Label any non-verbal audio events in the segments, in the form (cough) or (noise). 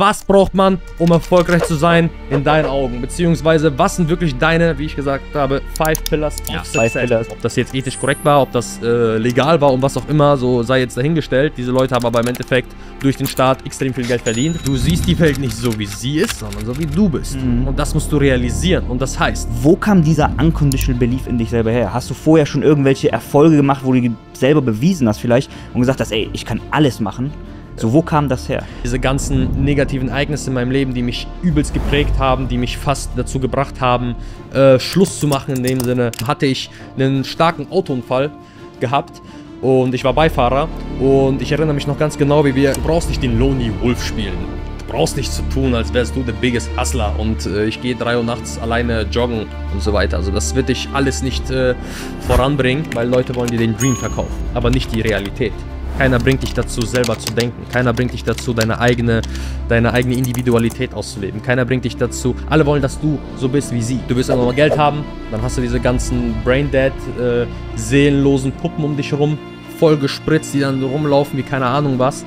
Was braucht man, um erfolgreich zu sein in deinen Augen? Beziehungsweise, was sind wirklich deine, wie ich gesagt habe, Five Pillars of ja, Success? Five Pillars. Ob das jetzt ethisch korrekt war, ob das äh, legal war und was auch immer, so sei jetzt dahingestellt. Diese Leute haben aber im Endeffekt durch den Staat extrem viel Geld verdient. Du siehst die Welt nicht so, wie sie ist, sondern so, wie du bist. Mhm. Und das musst du realisieren. Und das heißt... Wo kam dieser Unconditional Belief in dich selber her? Hast du vorher schon irgendwelche Erfolge gemacht, wo du selber bewiesen hast vielleicht und gesagt hast, ey, ich kann alles machen? So, wo kam das her? Diese ganzen negativen Ereignisse in meinem Leben, die mich übelst geprägt haben, die mich fast dazu gebracht haben, äh, Schluss zu machen in dem Sinne, hatte ich einen starken Autounfall gehabt und ich war Beifahrer und ich erinnere mich noch ganz genau, wie wir, du brauchst nicht den Lonely Wolf spielen. Du brauchst nicht zu tun, als wärst du der biggest Hustler und äh, ich gehe drei Uhr nachts alleine joggen und so weiter. Also das wird dich alles nicht äh, voranbringen, weil Leute wollen dir den Dream verkaufen, aber nicht die Realität. Keiner bringt dich dazu, selber zu denken. Keiner bringt dich dazu, deine eigene, deine eigene Individualität auszuleben. Keiner bringt dich dazu. Alle wollen, dass du so bist wie sie. Du willst einfach mal Geld haben, dann hast du diese ganzen Braindead, äh, seelenlosen Puppen um dich rum, voll gespritzt, die dann rumlaufen wie keine Ahnung was.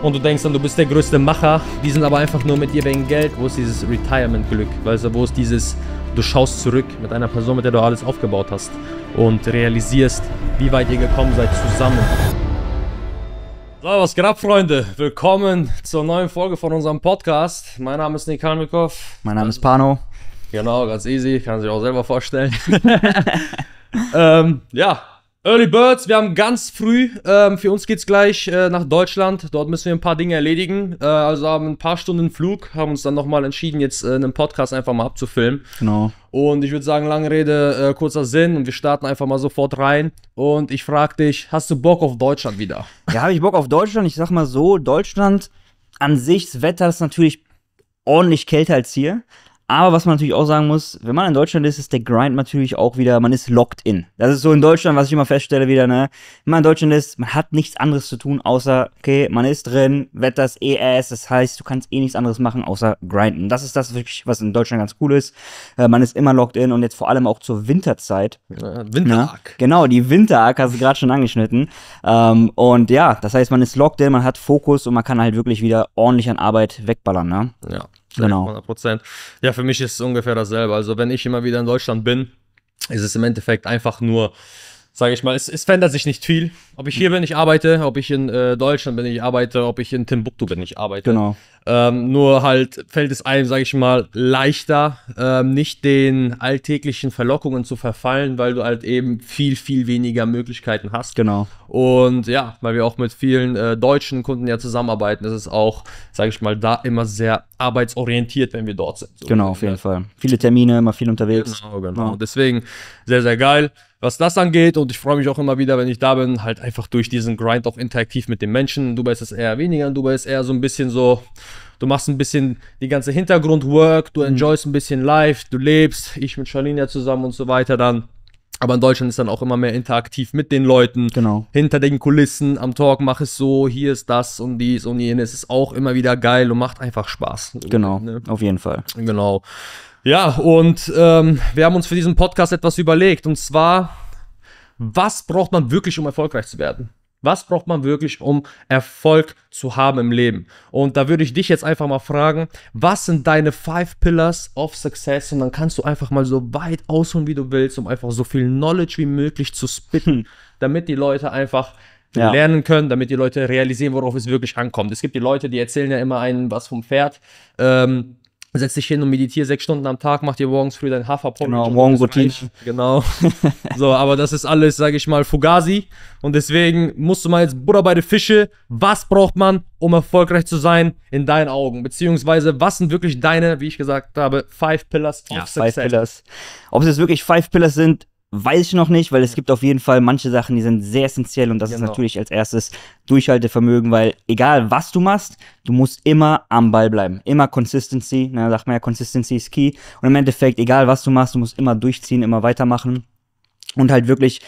Und du denkst dann, du bist der größte Macher. Die sind aber einfach nur mit dir wegen Geld. Wo ist dieses Retirement-Glück? Weißt du, wo ist dieses, du schaust zurück mit einer Person, mit der du alles aufgebaut hast und realisierst, wie weit ihr gekommen seid zusammen. So, was geht ab, Freunde? Willkommen zur neuen Folge von unserem Podcast. Mein Name ist Nick Halmikow. Mein Name ist Pano. Genau, ganz easy. Kann sich auch selber vorstellen. (laughs) (laughs) ähm, ja, Early Birds, wir haben ganz früh, ähm, für uns geht's gleich äh, nach Deutschland, dort müssen wir ein paar Dinge erledigen, äh, also haben ein paar Stunden Flug, haben uns dann nochmal entschieden, jetzt äh, einen Podcast einfach mal abzufilmen. Genau. Und ich würde sagen, lange Rede, äh, kurzer Sinn und wir starten einfach mal sofort rein. Und ich frage dich, hast du Bock auf Deutschland wieder? Ja, habe ich Bock auf Deutschland, ich sag mal so, Deutschland an sich, das Wetter ist natürlich ordentlich kälter als hier, aber was man natürlich auch sagen muss, wenn man in Deutschland ist, ist der Grind natürlich auch wieder, man ist locked in. Das ist so in Deutschland, was ich immer feststelle wieder, ne? Wenn man in Deutschland ist, man hat nichts anderes zu tun, außer, okay, man ist drin, Wetter ist eh ass, das heißt, du kannst eh nichts anderes machen, außer grinden. Das ist das wirklich, was in Deutschland ganz cool ist. Äh, man ist immer locked in und jetzt vor allem auch zur Winterzeit. Äh, Winterark. Ne? Genau, die Winterark hast du gerade schon angeschnitten. Ähm, und ja, das heißt, man ist locked in, man hat Fokus und man kann halt wirklich wieder ordentlich an Arbeit wegballern, ne? Ja. Genau. 100 Prozent. Ja, für mich ist es ungefähr dasselbe. Also, wenn ich immer wieder in Deutschland bin, ist es im Endeffekt einfach nur, sage ich mal, es, es verändert sich nicht viel. Ob ich hier bin, ich arbeite, ob ich in äh, Deutschland bin, ich arbeite, ob ich in Timbuktu bin, ich arbeite. Genau. Ähm, nur halt fällt es einem, sage ich mal, leichter, ähm, nicht den alltäglichen Verlockungen zu verfallen, weil du halt eben viel, viel weniger Möglichkeiten hast. Genau. Und ja, weil wir auch mit vielen äh, deutschen Kunden ja zusammenarbeiten, ist es auch, sage ich mal, da immer sehr arbeitsorientiert, wenn wir dort sind. So genau, auf jeden Fall. Viele Termine, immer viel unterwegs. Genau, genau. Ja. Deswegen sehr, sehr geil was das angeht. Und ich freue mich auch immer wieder, wenn ich da bin, halt einfach durch diesen Grind auch interaktiv mit den Menschen. Dubai ist es eher weniger. Dubai ist eher so ein bisschen so, du machst ein bisschen die ganze Hintergrundwork, du mhm. enjoyst ein bisschen live, du lebst, ich mit Charlinia zusammen und so weiter dann. Aber in Deutschland ist dann auch immer mehr interaktiv mit den Leuten. Genau. Hinter den Kulissen, am Talk, mach es so, hier ist das und dies und jenes. Ist auch immer wieder geil und macht einfach Spaß. Genau, ne? auf jeden Fall. Genau. Ja, und ähm, wir haben uns für diesen Podcast etwas überlegt. Und zwar, was braucht man wirklich, um erfolgreich zu werden? Was braucht man wirklich, um Erfolg zu haben im Leben? Und da würde ich dich jetzt einfach mal fragen, was sind deine Five Pillars of Success? Und dann kannst du einfach mal so weit ausholen, wie du willst, um einfach so viel Knowledge wie möglich zu spitten, hm. damit die Leute einfach ja. lernen können, damit die Leute realisieren, worauf es wirklich ankommt. Es gibt die Leute, die erzählen ja immer einen was vom Pferd. Ähm, setz dich hin und meditiere sechs Stunden am Tag, mach dir morgens früh dein Haferporridge. Genau, Morgenroutine. Genau. (laughs) so, aber das ist alles, sage ich mal, Fugazi. Und deswegen musst du mal jetzt Buddha bei den Fische. Was braucht man, um erfolgreich zu sein in deinen Augen? Beziehungsweise, was sind wirklich deine, wie ich gesagt habe, Five Pillars of ja, Success? Five Pillars. Ob es jetzt wirklich Five Pillars sind, Weiß ich noch nicht, weil es gibt auf jeden Fall manche Sachen, die sind sehr essentiell und das genau. ist natürlich als erstes Durchhaltevermögen, weil egal was du machst, du musst immer am Ball bleiben. Immer Consistency, na, ne, sagt man ja, Consistency ist key. Und im Endeffekt, egal was du machst, du musst immer durchziehen, immer weitermachen und halt wirklich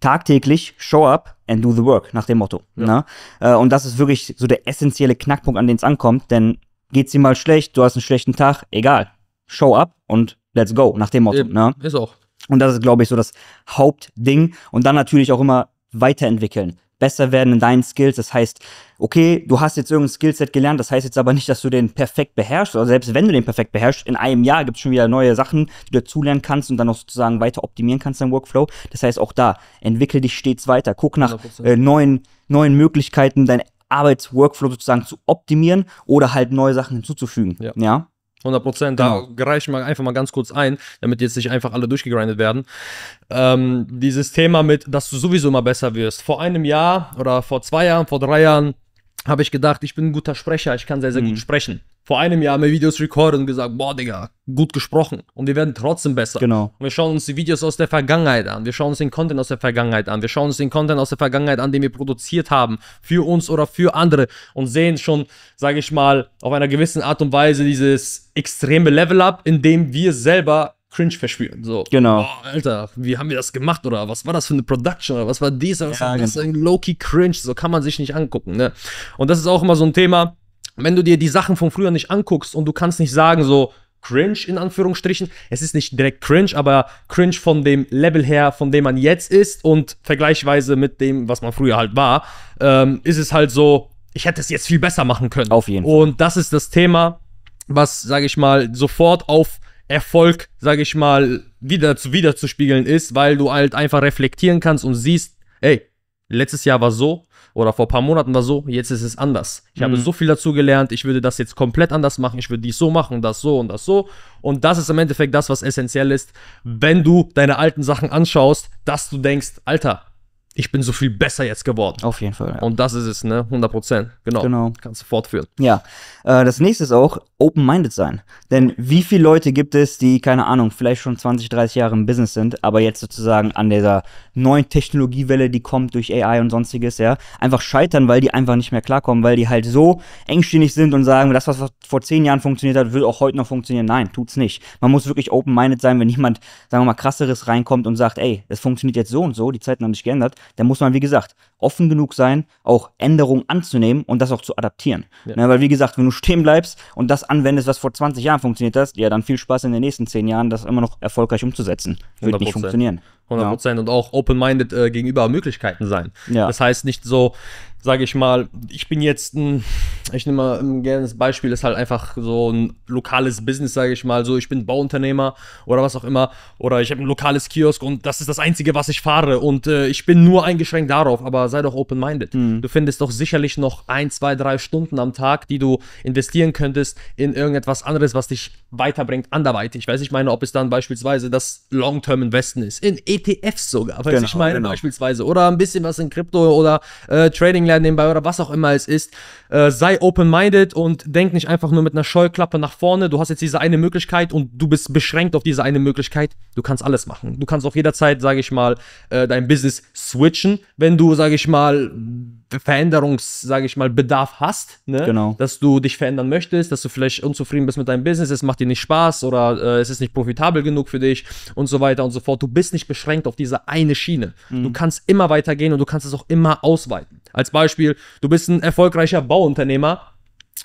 tagtäglich show up and do the work nach dem Motto. Ja. Ne? Äh, und das ist wirklich so der essentielle Knackpunkt, an den es ankommt, denn geht's dir mal schlecht, du hast einen schlechten Tag, egal. Show up und let's go nach dem Motto. Eben. Ne? Ist auch. Und das ist, glaube ich, so das Hauptding. Und dann natürlich auch immer weiterentwickeln besser werden in deinen Skills. Das heißt, okay, du hast jetzt irgendein Skillset gelernt, das heißt jetzt aber nicht, dass du den perfekt beherrschst. Oder selbst wenn du den perfekt beherrschst, in einem Jahr gibt es schon wieder neue Sachen, die du dazulernen kannst und dann auch sozusagen weiter optimieren kannst deinen Workflow. Das heißt, auch da, entwickle dich stets weiter. Guck nach äh, neuen, neuen Möglichkeiten, deinen Arbeitsworkflow sozusagen zu optimieren oder halt neue Sachen hinzuzufügen. Ja. ja? 100 Prozent. Genau. Da genau. reiche ich mal einfach mal ganz kurz ein, damit jetzt nicht einfach alle durchgegrindet werden. Ähm, dieses Thema mit, dass du sowieso immer besser wirst. Vor einem Jahr oder vor zwei Jahren, vor drei Jahren habe ich gedacht, ich bin ein guter Sprecher, ich kann sehr, sehr mhm. gut sprechen. Vor einem Jahr haben wir Videos recorded und gesagt, boah, Digga, gut gesprochen. Und wir werden trotzdem besser. Genau. Und wir schauen uns die Videos aus der Vergangenheit an. Wir schauen uns den Content aus der Vergangenheit an. Wir schauen uns den Content aus der Vergangenheit an, den wir produziert haben. Für uns oder für andere. Und sehen schon, sage ich mal, auf einer gewissen Art und Weise dieses extreme Level-Up, in dem wir selber Cringe verspüren. So, genau. Oh, Alter, wie haben wir das gemacht oder was war das für eine Production oder was war dies was ja, war das? Genau. Low-key Cringe, so kann man sich nicht angucken. Ne? Und das ist auch immer so ein Thema, wenn du dir die Sachen von früher nicht anguckst und du kannst nicht sagen, so, cringe in Anführungsstrichen. Es ist nicht direkt cringe, aber cringe von dem Level her, von dem man jetzt ist und vergleichsweise mit dem, was man früher halt war, ähm, ist es halt so, ich hätte es jetzt viel besser machen können. Auf jeden Fall. Und das ist das Thema, was, sage ich mal, sofort auf Erfolg, sage ich mal, wieder zu wiederzuspiegeln ist, weil du halt einfach reflektieren kannst und siehst, ey, letztes Jahr war so oder vor ein paar Monaten war so, jetzt ist es anders. Ich mhm. habe so viel dazu gelernt, ich würde das jetzt komplett anders machen, ich würde dies so machen, das so und das so. Und das ist im Endeffekt das, was essentiell ist, wenn du deine alten Sachen anschaust, dass du denkst, Alter, ich bin so viel besser jetzt geworden. Auf jeden Fall. Ja. Und das ist es, ne? 100 Prozent. Genau. genau. Kannst du fortführen. Ja. Äh, das nächste ist auch open-minded sein. Denn wie viele Leute gibt es, die, keine Ahnung, vielleicht schon 20, 30 Jahre im Business sind, aber jetzt sozusagen an dieser neuen Technologiewelle, die kommt durch AI und sonstiges, ja, einfach scheitern, weil die einfach nicht mehr klarkommen, weil die halt so engstirnig sind und sagen, das, was vor 10 Jahren funktioniert hat, wird auch heute noch funktionieren. Nein, tut's nicht. Man muss wirklich open-minded sein, wenn jemand, sagen wir mal, krasseres reinkommt und sagt, ey, es funktioniert jetzt so und so, die Zeiten haben sich geändert, dann muss man, wie gesagt, offen genug sein, auch Änderungen anzunehmen und das auch zu adaptieren. Ja. Na, ne, weil, wie gesagt, wenn du stehen bleibst und das anwendest, was vor 20 Jahren funktioniert hat, ja, dann viel Spaß in den nächsten 10 Jahren, das immer noch erfolgreich umzusetzen. Wird 100%. nicht funktionieren. 100 Prozent ja. und auch open-minded äh, gegenüber Möglichkeiten sein. Ja. Das heißt nicht so, sage ich mal, ich bin jetzt ein, ich nehme mal ein gerne das Beispiel, ist halt einfach so ein lokales Business, sage ich mal, so ich bin Bauunternehmer oder was auch immer oder ich habe ein lokales Kiosk und das ist das Einzige, was ich fahre und äh, ich bin nur eingeschränkt darauf, aber sei doch open-minded. Mhm. Du findest doch sicherlich noch ein, zwei, drei Stunden am Tag, die du investieren könntest in irgendetwas anderes, was dich weiterbringt anderweitig. Ich weiß ich meine, ob es dann beispielsweise das Long-Term-Investen ist, in e ETFs sogar, weil genau, ich meine genau. beispielsweise. Oder ein bisschen was in Krypto oder äh, Trading lernen nebenbei oder was auch immer es ist. Äh, sei open-minded und denk nicht einfach nur mit einer Scheuklappe nach vorne. Du hast jetzt diese eine Möglichkeit und du bist beschränkt auf diese eine Möglichkeit. Du kannst alles machen. Du kannst auch jederzeit, sage ich mal, äh, dein Business switchen, wenn du, sage ich mal, Veränderungs, sage ich mal, Bedarf hast, ne? genau. dass du dich verändern möchtest, dass du vielleicht unzufrieden bist mit deinem Business, es macht dir nicht Spaß oder äh, es ist nicht profitabel genug für dich und so weiter und so fort. Du bist nicht beschränkt auf diese eine Schiene. Mhm. Du kannst immer weitergehen und du kannst es auch immer ausweiten. Als Beispiel, du bist ein erfolgreicher Bauunternehmer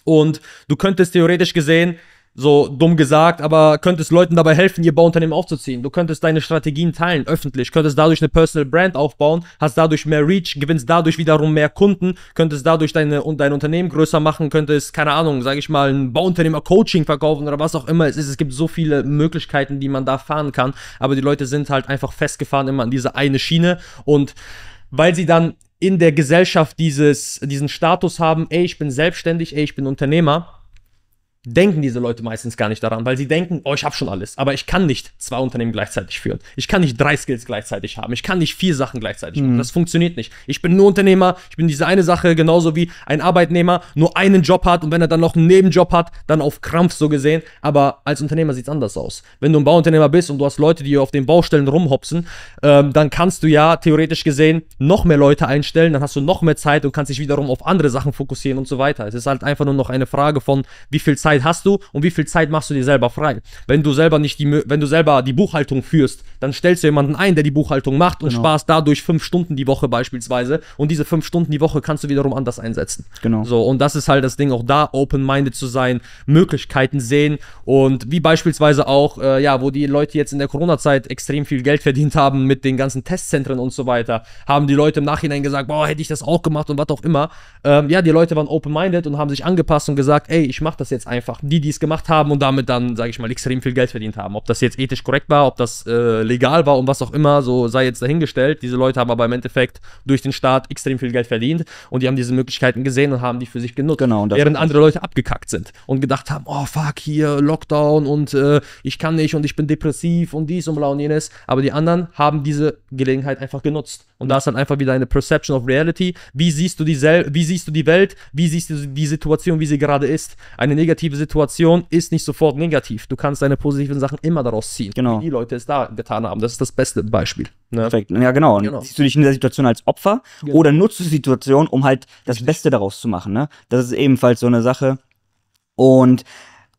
und du könntest theoretisch gesehen so dumm gesagt, aber könntest Leuten dabei helfen, ihr Bauunternehmen aufzuziehen. Du könntest deine Strategien teilen, öffentlich, könntest dadurch eine Personal Brand aufbauen, hast dadurch mehr Reach, gewinnst dadurch wiederum mehr Kunden, könntest dadurch deine, dein Unternehmen größer machen, könntest, keine Ahnung, sage ich mal, ein Bauunternehmer-Coaching verkaufen oder was auch immer es ist. Es gibt so viele Möglichkeiten, die man da fahren kann, aber die Leute sind halt einfach festgefahren immer an diese eine Schiene und weil sie dann in der Gesellschaft dieses, diesen Status haben, ey, ich bin selbstständig, ey, ich bin Unternehmer, denken diese Leute meistens gar nicht daran, weil sie denken, oh, ich habe schon alles, aber ich kann nicht zwei Unternehmen gleichzeitig führen. Ich kann nicht drei Skills gleichzeitig haben. Ich kann nicht vier Sachen gleichzeitig machen. Mhm. Das funktioniert nicht. Ich bin nur Unternehmer, ich bin diese eine Sache, genauso wie ein Arbeitnehmer nur einen Job hat und wenn er dann noch einen Nebenjob hat, dann auf Krampf so gesehen. Aber als Unternehmer sieht es anders aus. Wenn du ein Bauunternehmer bist und du hast Leute, die auf den Baustellen rumhopsen, ähm, dann kannst du ja theoretisch gesehen noch mehr Leute einstellen, dann hast du noch mehr Zeit und kannst dich wiederum auf andere Sachen fokussieren und so weiter. Es ist halt einfach nur noch eine Frage von, wie viel Zeit Zeit hast du und wie viel Zeit machst du dir selber frei? Wenn du selber nicht die, wenn du selber die Buchhaltung führst, dann stellst du jemanden ein, der die Buchhaltung macht genau. und sparst dadurch fünf Stunden die Woche beispielsweise. Und diese fünf Stunden die Woche kannst du wiederum anders einsetzen. Genau. So, und das ist halt das Ding, auch da open-minded zu sein, Möglichkeiten sehen und wie beispielsweise auch, äh, ja, wo die Leute jetzt in der Corona-Zeit extrem viel Geld verdient haben mit den ganzen Testzentren und so weiter, haben die Leute im Nachhinein gesagt, boah, hätte ich das auch gemacht und was auch immer. Ähm, ja, die Leute waren open-minded und haben sich angepasst und gesagt, ey, ich mach das jetzt einfach einfach die, die es gemacht haben und damit dann, sage ich mal, extrem viel Geld verdient haben. Ob das jetzt ethisch korrekt war, ob das äh, legal war und was auch immer, so sei jetzt dahingestellt. Diese Leute haben aber im Endeffekt durch den Staat extrem viel Geld verdient und die haben diese Möglichkeiten gesehen und haben die für sich genutzt. Genau, während andere Leute abgekackt sind und gedacht haben, oh fuck, hier Lockdown und äh, ich kann nicht und ich bin depressiv und dies und bla und jenes. Aber die anderen haben diese Gelegenheit einfach genutzt. Und da ist dann einfach wieder eine Perception of Reality. Wie siehst du die, wie siehst du die Welt? Wie siehst du die Situation, wie sie gerade ist? Eine negative positive Situation ist nicht sofort negativ. Du kannst deine positiven Sachen immer daraus ziehen, genau. wie die Leute es da getan haben. Das ist das beste Beispiel. Ne? Perfekt. Ja, genau. genau. Siehst du dich in der Situation als Opfer genau. oder nutzt du die Situation, um halt das Beste daraus zu machen. Ne? Das ist ebenfalls so eine Sache. Und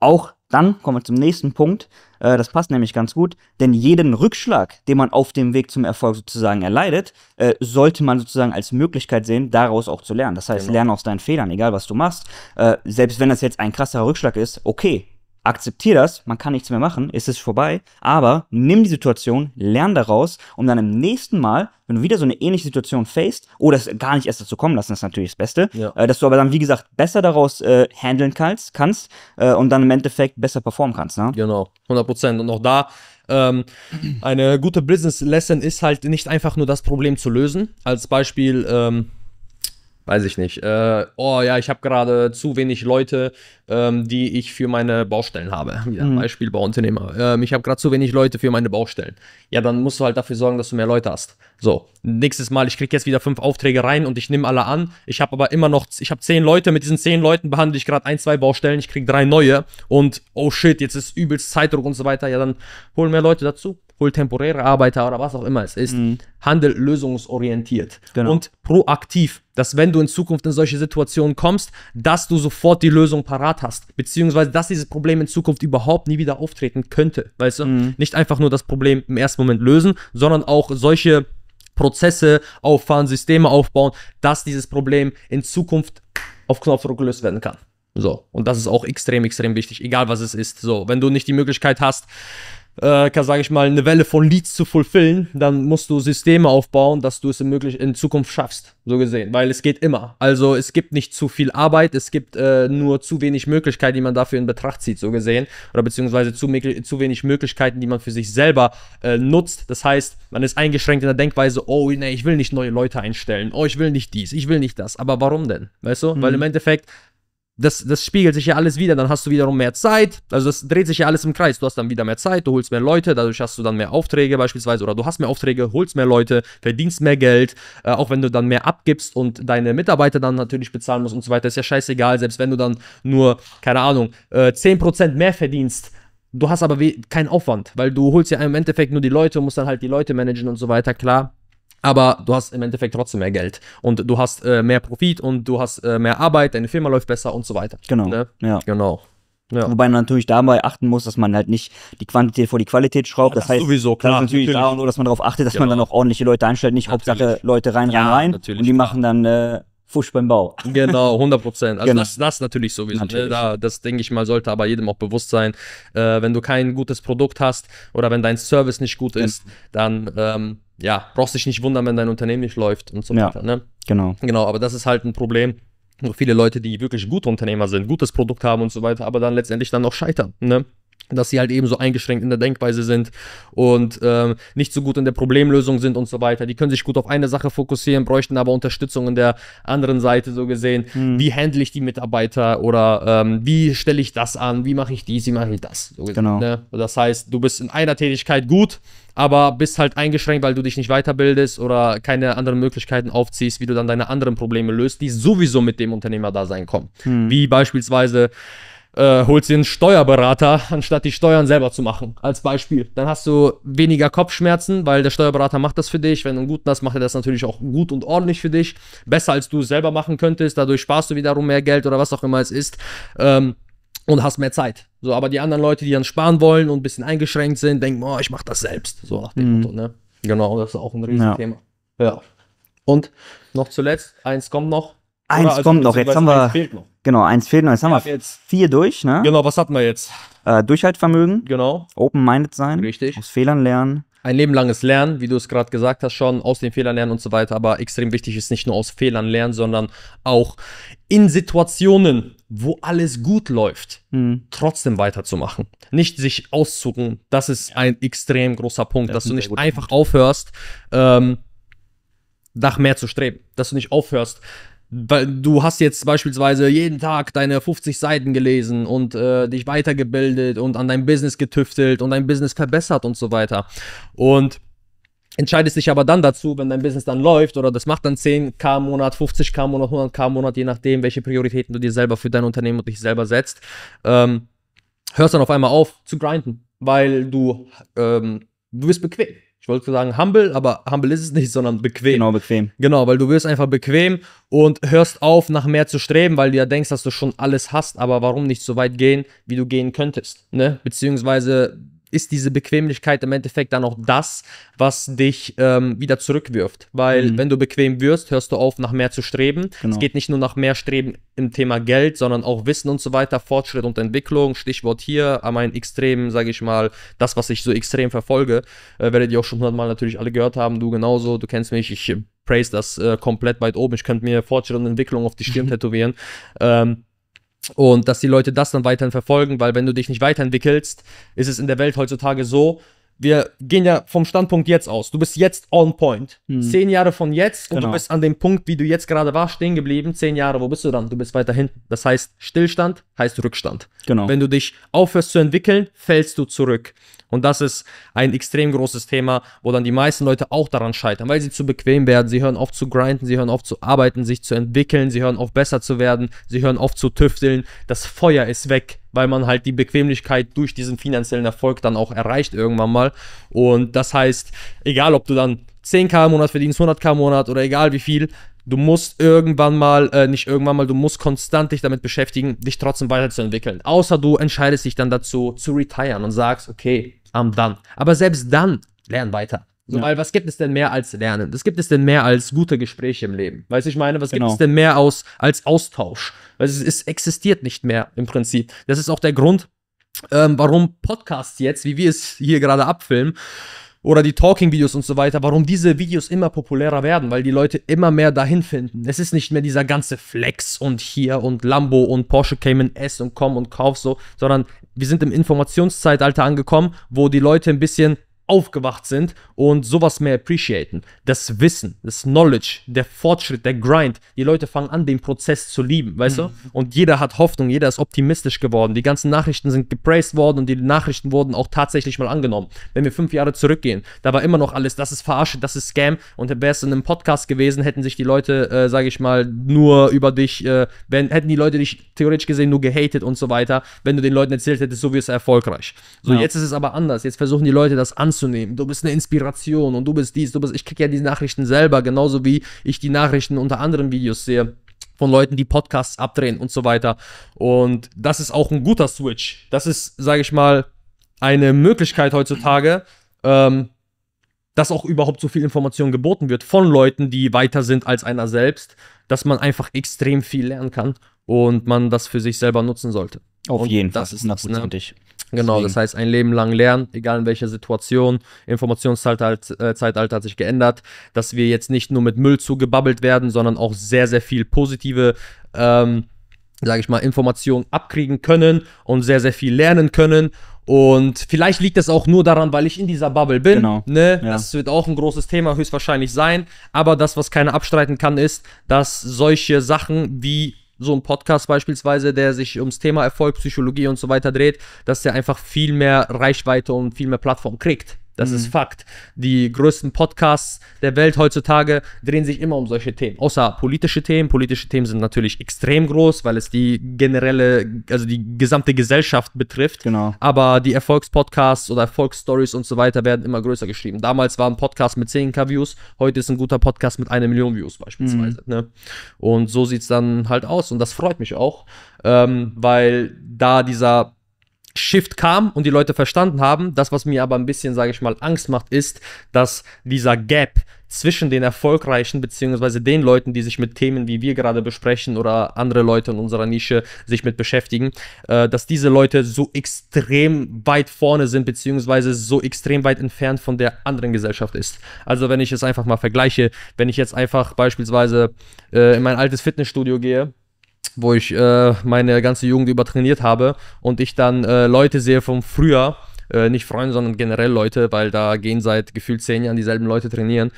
auch dann kommen wir zum nächsten Punkt. Äh, das passt nämlich ganz gut, denn jeden Rückschlag, den man auf dem Weg zum Erfolg sozusagen erleidet, äh, sollte man sozusagen als Möglichkeit sehen, daraus auch zu lernen. Das heißt, genau. lerne aus deinen Fehlern, egal was du machst. Äh, selbst wenn das jetzt ein krasser Rückschlag ist, okay, akzeptiere das, man kann nichts mehr machen, es ist vorbei, aber nimm die Situation, lern daraus, und dann im nächsten Mal, wenn du wieder so eine ähnliche Situation facest, oder es gar nicht erst dazu kommen lassen, ist natürlich das Beste, ja. äh, dass du aber dann, wie gesagt, besser daraus äh, handeln kannst, kannst äh, und dann im Endeffekt besser performen kannst. Ne? Genau, 100 Prozent. Und auch da ähm, eine gute Business Lesson ist halt nicht einfach nur das Problem zu lösen. Als Beispiel, ähm, weiß ich nicht. Äh, oh ja, ich habe gerade zu wenig Leute, ähm, die ich für meine Baustellen habe. Wieder mhm. Beispiel Bauunternehmer. Ähm, ich habe gerade zu wenig Leute für meine Baustellen. Ja, dann musst du halt dafür sorgen, dass du mehr Leute hast. So, nächstes Mal, ich kriege jetzt wieder fünf Aufträge rein und ich nehme alle an. Ich habe aber immer noch, ich habe zehn Leute, mit diesen zehn Leuten behandle ich gerade ein, zwei Baustellen, ich kriege drei neue und oh shit, jetzt ist übelst Zeitdruck und so weiter. Ja, dann hol mehr Leute dazu wohl temporäre Arbeiter oder was auch immer es ist, mhm. handelt lösungsorientiert genau. und proaktiv, dass wenn du in Zukunft in solche Situationen kommst, dass du sofort die Lösung parat hast, beziehungsweise dass dieses Problem in Zukunft überhaupt nie wieder auftreten könnte, weißt du, mhm. nicht einfach nur das Problem im ersten Moment lösen, sondern auch solche Prozesse auffahren, Systeme aufbauen, dass dieses Problem in Zukunft auf Knopfdruck gelöst werden kann. So, und das ist auch extrem, extrem wichtig, egal was es ist. So, wenn du nicht die Möglichkeit hast, äh, sage ich mal, eine Welle von Leads zu fulfillen, dann musst du Systeme aufbauen, dass du es in, möglich in Zukunft schaffst, so gesehen, weil es geht immer. Also es gibt nicht zu viel Arbeit, es gibt äh, nur zu wenig Möglichkeiten, die man dafür in Betracht zieht, so gesehen, oder beziehungsweise zu, zu wenig Möglichkeiten, die man für sich selber äh, nutzt. Das heißt, man ist eingeschränkt in der Denkweise, oh nee, ich will nicht neue Leute einstellen, oh ich will nicht dies, ich will nicht das, aber warum denn? Weißt du? Mhm. Weil im Endeffekt das, das spiegelt sich ja alles wieder, dann hast du wiederum mehr Zeit, also das dreht sich ja alles im Kreis, du hast dann wieder mehr Zeit, du holst mehr Leute, dadurch hast du dann mehr Aufträge beispielsweise oder du hast mehr Aufträge, holst mehr Leute, verdienst mehr Geld, äh, auch wenn du dann mehr abgibst und deine Mitarbeiter dann natürlich bezahlen musst und so weiter, ist ja scheißegal, selbst wenn du dann nur, keine Ahnung, äh, 10% mehr verdienst, du hast aber keinen Aufwand, weil du holst ja im Endeffekt nur die Leute und musst dann halt die Leute managen und so weiter, klar, aber du hast im Endeffekt trotzdem mehr Geld und du hast äh, mehr Profit und du hast äh, mehr Arbeit, deine Firma läuft besser und so weiter. Genau. Ne? Ja. Genau. Ja. Wobei man natürlich dabei achten muss, dass man halt nicht die Quantität vor die Qualität schraubt. Ja, das, das, heißt, sowieso, klar, das ist natürlich, natürlich. da und dass man darauf achtet, dass genau. man dann auch ordentliche Leute einstellt, nicht natürlich. Hauptsache Leute rein, rein, rein. Natürlich, und die machen dann äh, Fusch beim Bau. Genau, 100 Prozent. Also genau. das, das natürlich sowieso. Ne? Natürlich. Ne? Da, das denke ich mal, sollte aber jedem auch bewusst sein. Äh, wenn du kein gutes Produkt hast oder wenn dein Service nicht gut genau. ist, mhm. dann ähm, ja, brauchst dich nicht wundern, wenn dein Unternehmen nicht läuft und so weiter. ne? Genau. Genau, aber das ist halt ein Problem. Viele Leute, die wirklich gute Unternehmer sind, gutes Produkt haben und so weiter, aber dann letztendlich dann auch scheitern. Ne? dass sie halt eben so eingeschränkt in der Denkweise sind und ähm, nicht so gut in der Problemlösung sind und so weiter. Die können sich gut auf eine Sache fokussieren, bräuchten aber Unterstützung in der anderen Seite so gesehen. Hm. Wie handle ich die Mitarbeiter oder ähm, wie stelle ich das an? Wie mache ich dies? Wie mache ich das? So gesehen, genau. Ne? Das heißt, du bist in einer Tätigkeit gut, aber bist halt eingeschränkt, weil du dich nicht weiterbildest oder keine anderen Möglichkeiten aufziehst, wie du dann deine anderen Probleme löst, die sowieso mit dem Unternehmerdasein kommen. Hm. Wie beispielsweise äh, holst dir einen Steuerberater, anstatt die Steuern selber zu machen, als Beispiel. Dann hast du weniger Kopfschmerzen, weil der Steuerberater macht das für dich. Wenn du einen guten hast, macht er das natürlich auch gut und ordentlich für dich. Besser als du es selber machen könntest. Dadurch sparst du wiederum mehr Geld oder was auch immer es ist. Ähm, und hast mehr Zeit. So, aber die anderen Leute, die dann sparen wollen und ein bisschen eingeschränkt sind, denken, oh, ich mache das selbst. So nach dem mhm. Motto, ne? Genau, das ist auch ein Riesenthema. Ja. ja. Und noch zuletzt, eins kommt noch. Eins also kommt noch, jetzt haben wir. Fehlt noch. Genau, eins fehlt noch. Jetzt haben wir jetzt vier durch, ne? Genau, was hatten wir jetzt? Äh, Durchhaltvermögen. Genau. Open-minded sein. Richtig. Aus Fehlern lernen. Ein lebenlanges Lernen, wie du es gerade gesagt hast, schon aus den Fehlern lernen und so weiter. Aber extrem wichtig ist nicht nur aus Fehlern lernen, sondern auch in Situationen, wo alles gut läuft, mhm. trotzdem weiterzumachen. Nicht sich auszucken. Das ist ein extrem großer Punkt, das dass du nicht einfach Punkt. aufhörst, ähm, nach mehr zu streben. Dass du nicht aufhörst, du hast jetzt beispielsweise jeden Tag deine 50 Seiten gelesen und äh, dich weitergebildet und an deinem Business getüftelt und dein Business verbessert und so weiter. Und entscheidest dich aber dann dazu, wenn dein Business dann läuft oder das macht dann 10k im Monat, 50k im Monat, 100k im Monat, je nachdem, welche Prioritäten du dir selber für dein Unternehmen und dich selber setzt, ähm, hörst dann auf einmal auf zu grinden, weil du, ähm, du bist bequem ich wollte sagen humble, aber humble ist es nicht, sondern bequem. Genau, bequem. Genau, weil du wirst einfach bequem und hörst auf, nach mehr zu streben, weil du ja denkst, dass du schon alles hast, aber warum nicht so weit gehen, wie du gehen könntest, ne? Beziehungsweise ist diese Bequemlichkeit im Endeffekt dann auch das, was dich ähm, wieder zurückwirft. Weil mhm. wenn du bequem wirst, hörst du auf, nach mehr zu streben. Genau. Es geht nicht nur nach mehr Streben im Thema Geld, sondern auch Wissen und so weiter, Fortschritt und Entwicklung. Stichwort hier, am einen extrem, sage ich mal, das, was ich so extrem verfolge, äh, werdet ihr auch schon hundertmal natürlich alle gehört haben. Du genauso, du kennst mich, ich äh, praise das äh, komplett weit oben. Ich könnte mir Fortschritt und Entwicklung auf die Stirn (laughs) tätowieren. Ähm, und dass die Leute das dann weiterhin verfolgen, weil wenn du dich nicht weiterentwickelst, ist es in der Welt heutzutage so, wir gehen ja vom Standpunkt jetzt aus. Du bist jetzt on point. Hm. Zehn Jahre von jetzt und du genau. bist an dem Punkt, wie du jetzt gerade warst, stehen geblieben. Zehn Jahre, wo bist du dann? Du bist weiter hinten. Das heißt, Stillstand heißt Rückstand. Genau. Wenn du dich aufhörst zu entwickeln, fällst du zurück. Und das ist ein extrem großes Thema, wo dann die meisten Leute auch daran scheitern, weil sie zu bequem werden. Sie hören auf zu grinden, sie hören auf zu arbeiten, sich zu entwickeln, sie hören auf besser zu werden, sie hören auf zu tüfteln. Das Feuer ist weg weil man halt die Bequemlichkeit durch diesen finanziellen Erfolg dann auch erreicht irgendwann mal. Und das heißt, egal ob du dann 10k im Monat verdienst, 100k im Monat oder egal wie viel, du musst irgendwann mal, äh, nicht irgendwann mal, du musst konstant dich damit beschäftigen, dich trotzdem weiterzuentwickeln. Außer du entscheidest dich dann dazu zu retiren und sagst, okay, I'm done. Aber selbst dann, lern weiter. So, ja. Weil was gibt es denn mehr als Lernen? Was gibt es denn mehr als gute Gespräche im Leben? Weißt du, ich meine, was genau. gibt es genau. denn mehr aus, als Austausch? Weil es, es existiert nicht mehr im Prinzip. Das ist auch der Grund, ähm, warum Podcasts jetzt, wie wir es hier gerade abfilmen, oder die Talking-Videos und so weiter, warum diese Videos immer populärer werden, weil die Leute immer mehr dahin finden. Es ist nicht mehr dieser ganze Flex und hier und Lambo und Porsche Cayman S und komm und kauf so, sondern wir sind im Informationszeitalter angekommen, wo die Leute ein bisschen aufgewacht sind und sowas mehr appreciaten. Das Wissen, das Knowledge, der Fortschritt, der Grind. Die Leute fangen an, den Prozess zu lieben, weißt mhm. du? Und jeder hat Hoffnung, jeder ist optimistisch geworden. Die ganzen Nachrichten sind gepraised worden und die Nachrichten wurden auch tatsächlich mal angenommen. Wenn wir fünf Jahre zurückgehen, da war immer noch alles, das ist Verarsche, das ist Scam. Und wäre es in einem Podcast gewesen, hätten sich die Leute, äh, sage ich mal, nur über dich, äh, wenn, hätten die Leute dich theoretisch gesehen nur gehatet und so weiter, wenn du den Leuten erzählt hättest, so wie es erfolgreich. So, ja. jetzt ist es aber anders. Jetzt versuchen die Leute das anzunehmen anzunehmen. Du bist eine Inspiration und du bist dies, du bist. Ich kriege ja die Nachrichten selber, genauso wie ich die Nachrichten unter anderen Videos sehe von Leuten, die Podcasts abdrehen und so weiter. Und das ist auch ein guter Switch. Das ist, sage ich mal, eine Möglichkeit heutzutage, ähm, dass auch überhaupt so viel Information geboten wird von Leuten, die weiter sind als einer selbst, dass man einfach extrem viel lernen kann und man das für sich selber nutzen sollte. Auf und jeden Fall, das ist natürlich. Ne? Genau, Deswegen. das heißt, ein Leben lang lernen, egal in welcher Situation. Informationszeitalter äh, halt hat sich geändert, dass wir jetzt nicht nur mit Müll zugebabbelt werden, sondern auch sehr, sehr viel positive, ähm, sage ich mal, Informationen abkriegen können und sehr, sehr viel lernen können. Und vielleicht liegt das auch nur daran, weil ich in dieser Bubble bin. Genau. Ne? Ja. Das wird auch ein großes Thema höchstwahrscheinlich sein. Aber das, was keiner abstreiten kann, ist, dass solche Sachen wie so ein Podcast beispielsweise, der sich ums Thema Erfolg, Psychologie und so weiter dreht, dass der einfach viel mehr Reichweite und viel mehr Plattform kriegt. Das mhm. ist Fakt. Die größten Podcasts der Welt heutzutage drehen sich immer um solche Themen. Außer politische Themen. Politische Themen sind natürlich extrem groß, weil es die generelle, also die gesamte Gesellschaft betrifft. Genau. Aber die Erfolgspodcasts oder Erfolgsstories und so weiter werden immer größer geschrieben. Damals war ein Podcast mit 10k Views, heute ist ein guter Podcast mit einer Million Views beispielsweise. Mhm. Ne? Und so sieht es dann halt aus. Und das freut mich auch, ähm, weil da dieser Shift kam und die Leute verstanden haben. Das, was mir aber ein bisschen, sage ich mal, Angst macht, ist, dass dieser Gap zwischen den Erfolgreichen beziehungsweise den Leuten, die sich mit Themen, wie wir gerade besprechen oder andere Leute in unserer Nische sich mit beschäftigen, äh, dass diese Leute so extrem weit vorne sind beziehungsweise so extrem weit entfernt von der anderen Gesellschaft ist. Also wenn ich es einfach mal vergleiche, wenn ich jetzt einfach beispielsweise äh, in mein altes Fitnessstudio gehe wo ich äh, meine ganze Jugend über trainiert habe und ich dann äh, Leute sehe vom Frühjahr, äh, nicht Freunde, sondern generell Leute, weil da gehen seit gefühlt zehn Jahren dieselben Leute trainieren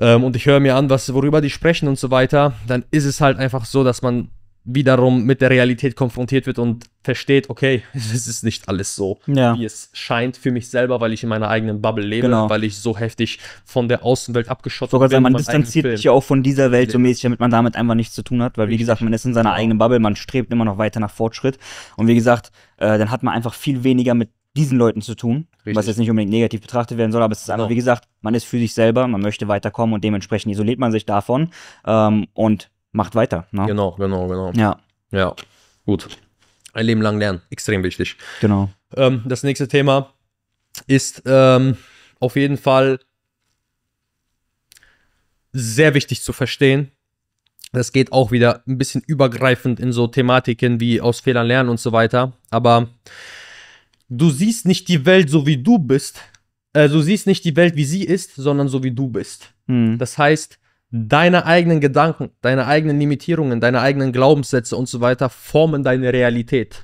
ähm, und ich höre mir an, was, worüber die sprechen und so weiter, dann ist es halt einfach so, dass man wiederum mit der Realität konfrontiert wird und versteht, okay, (laughs) es ist nicht alles so, ja. wie es scheint für mich selber, weil ich in meiner eigenen Bubble lebe, genau. weil ich so heftig von der Außenwelt abgeschottet Sogar bin. Sogar man distanziert sich ja auch von dieser Welt so mäßig, damit man damit einfach nichts zu tun hat, weil wie gesagt, man ist in seiner genau. eigenen Bubble, man strebt immer noch weiter nach Fortschritt und wie gesagt, äh, dann hat man einfach viel weniger mit diesen Leuten zu tun, Richtig. was jetzt nicht unbedingt negativ betrachtet werden soll, aber es ist einfach, genau. wie gesagt, man ist für sich selber, man möchte weiterkommen und dementsprechend isoliert man sich davon ähm, und macht weiter. Ne? Genau, genau, genau. Ja. Ja, gut. Ein Leben lang lernen, extrem wichtig. Genau. Ähm, das nächste Thema ist ähm, auf jeden Fall sehr wichtig zu verstehen. Das geht auch wieder ein bisschen übergreifend in so Thematiken wie aus Fehlern lernen und so weiter. Aber du siehst nicht die Welt so wie du bist. Äh, du siehst nicht die Welt, wie sie ist, sondern so wie du bist. Mhm. Das heißt, Deine eigenen Gedanken, deine eigenen Limitierungen, deine eigenen Glaubenssätze und so weiter formen deine Realität.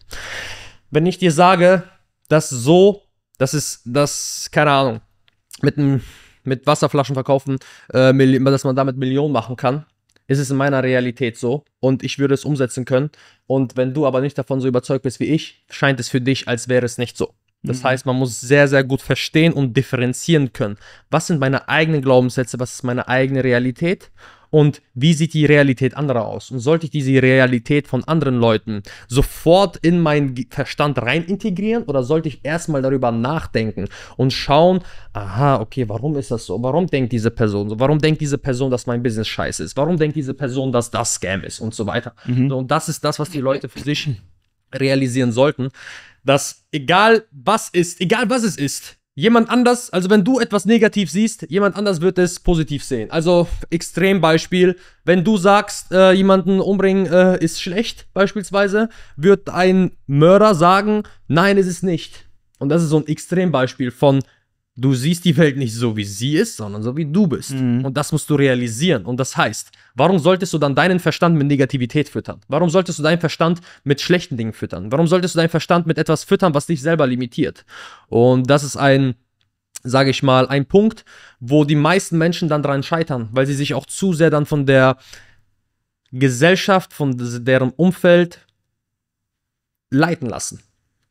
Wenn ich dir sage, dass so, das ist, das, keine Ahnung, mit, mit Wasserflaschen verkaufen, äh, dass man damit Millionen machen kann, ist es in meiner Realität so und ich würde es umsetzen können. Und wenn du aber nicht davon so überzeugt bist wie ich, scheint es für dich, als wäre es nicht so. Das mhm. heißt, man muss sehr, sehr gut verstehen und differenzieren können. Was sind meine eigenen Glaubenssätze? Was ist meine eigene Realität? Und wie sieht die Realität anderer aus? Und sollte ich diese Realität von anderen Leuten sofort in meinen Verstand rein integrieren oder sollte ich erstmal darüber nachdenken und schauen, aha, okay, warum ist das so? Warum denkt diese Person so? Warum denkt diese Person, dass mein Business scheiße ist? Warum denkt diese Person, dass das Scam ist und so weiter? Mhm. und das ist das, was die Leute für sich realisieren sollten, dass egal was ist, egal was es ist, jemand anders, also wenn du etwas negativ siehst, jemand anders wird es positiv sehen. Also Extrembeispiel, wenn du sagst, äh, jemanden umbringen äh, ist schlecht, beispielsweise, wird ein Mörder sagen, nein, es ist nicht. Und das ist so ein Extrembeispiel von Du siehst die Welt nicht so, wie sie ist, sondern so, wie du bist. Mhm. Und das musst du realisieren. Und das heißt, warum solltest du dann deinen Verstand mit Negativität füttern? Warum solltest du deinen Verstand mit schlechten Dingen füttern? Warum solltest du deinen Verstand mit etwas füttern, was dich selber limitiert? Und das ist ein, sage ich mal, ein Punkt, wo die meisten Menschen dann dran scheitern, weil sie sich auch zu sehr dann von der Gesellschaft, von deren Umfeld leiten lassen.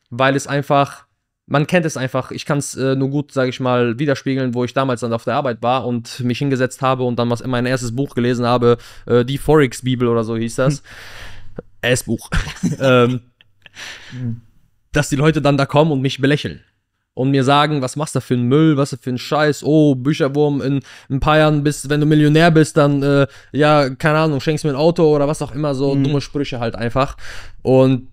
Weil es einfach man kennt es einfach. Ich kann es äh, nur gut, sage ich mal, widerspiegeln, wo ich damals dann auf der Arbeit war und mich hingesetzt habe und dann was, mein erstes Buch gelesen habe, äh, die Forex-Bibel oder so hieß das. Hm. Äh, S-Buch. (laughs) ähm, dass die Leute dann da kommen und mich belächeln. Und mir sagen, was machst du für einen Müll, was für einen Scheiß, oh, Bücherwurm, in, in ein paar Jahren bist, wenn du Millionär bist, dann, äh, ja, keine Ahnung, schenkst mir ein Auto oder was auch immer, so mhm. dumme Sprüche halt einfach. Und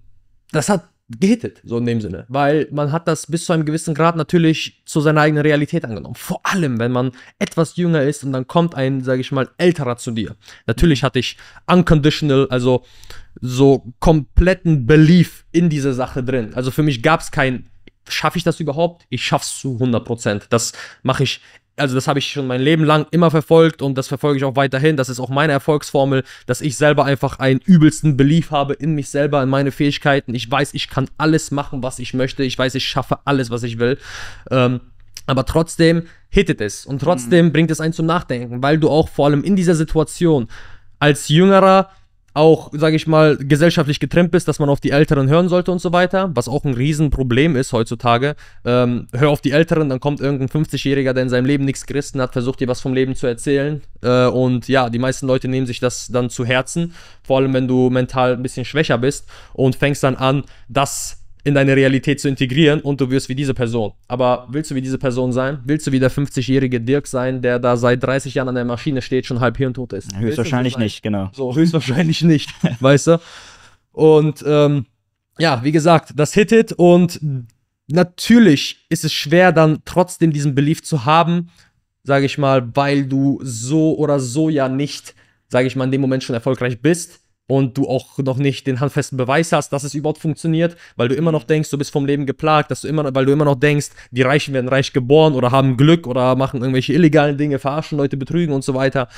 das hat gehittet, so in dem Sinne. Weil man hat das bis zu einem gewissen Grad natürlich zu seiner eigenen Realität angenommen. Vor allem, wenn man etwas jünger ist und dann kommt ein, sage ich mal, älterer zu dir. Natürlich hatte ich unconditional, also so kompletten Belief in diese Sache drin. Also für mich gab es kein, schaffe ich das überhaupt? Ich schaffe es zu 100%. Prozent. Das mache ich also das habe ich schon mein Leben lang immer verfolgt und das verfolge ich auch weiterhin. Das ist auch meine Erfolgsformel, dass ich selber einfach einen übelsten Belief habe in mich selber, in meine Fähigkeiten. Ich weiß, ich kann alles machen, was ich möchte. Ich weiß, ich schaffe alles, was ich will. Ähm, aber trotzdem hittet es und trotzdem mhm. bringt es einen zum Nachdenken, weil du auch vor allem in dieser Situation als Jüngerer auch, sage ich mal, gesellschaftlich getrennt bist, dass man auf die Älteren hören sollte und so weiter, was auch ein Riesenproblem ist heutzutage. Ähm, hör auf die Älteren, dann kommt irgendein 50-Jähriger, der in seinem Leben nichts gerissen hat, versucht dir was vom Leben zu erzählen. Äh, und ja, die meisten Leute nehmen sich das dann zu Herzen, vor allem wenn du mental ein bisschen schwächer bist und fängst dann an, das in deine Realität zu integrieren und du wirst wie diese Person. Aber willst du wie diese Person sein? Willst du wie der 50-jährige Dirk sein, der da seit 30 Jahren an der Maschine steht, schon halb hirntot ist? Höchstwahrscheinlich nicht, genau. So, höchstwahrscheinlich nicht, (laughs) weißt du? Und ähm, ja, wie gesagt, das hittet und natürlich ist es schwer, dann trotzdem diesen Belief zu haben, sage ich mal, weil du so oder so ja nicht, sage ich mal, in dem Moment schon erfolgreich bist und du auch noch nicht den handfesten Beweis hast, dass es überhaupt funktioniert, weil du immer noch mhm. denkst, du bist vom Leben geplagt, dass du immer, weil du immer noch denkst, die Reichen werden reich geboren oder haben Glück oder machen irgendwelche illegalen Dinge, verarschen Leute, betrügen und so weiter.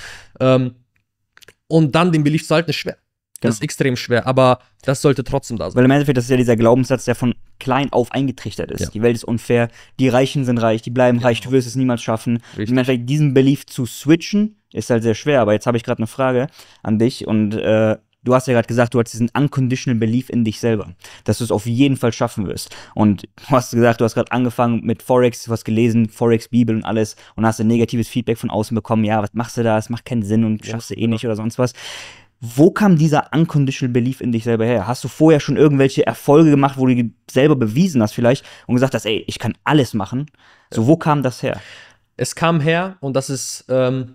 Ähm, und dann den Belief zu halten, ist schwer. Genau. Das ist extrem schwer, aber das sollte trotzdem da sein. Weil im Endeffekt das ist ja dieser Glaubenssatz, der von klein auf eingetrichtert ist. Ja. Die Welt ist unfair, die Reichen sind reich, die bleiben genau. reich, du wirst es niemals schaffen. Richtig. Im Endeffekt diesen Belief zu switchen, ist halt sehr schwer. Aber jetzt habe ich gerade eine Frage an dich und äh, du hast ja gerade gesagt, du hast diesen unconditional belief in dich selber, dass du es auf jeden Fall schaffen wirst. Und du hast gesagt, du hast gerade angefangen mit Forex, du hast gelesen, Forex, Bibel und alles und hast ein negatives Feedback von außen bekommen, ja, was machst du da, es macht keinen Sinn und schaffst ja, du eh genau. nicht oder sonst was. Wo kam dieser unconditional belief in dich selber her? Hast du vorher schon irgendwelche Erfolge gemacht, wo du selber bewiesen hast vielleicht und gesagt hast, ey, ich kann alles machen? So, äh. wo kam das her? Es kam her und das ist, ähm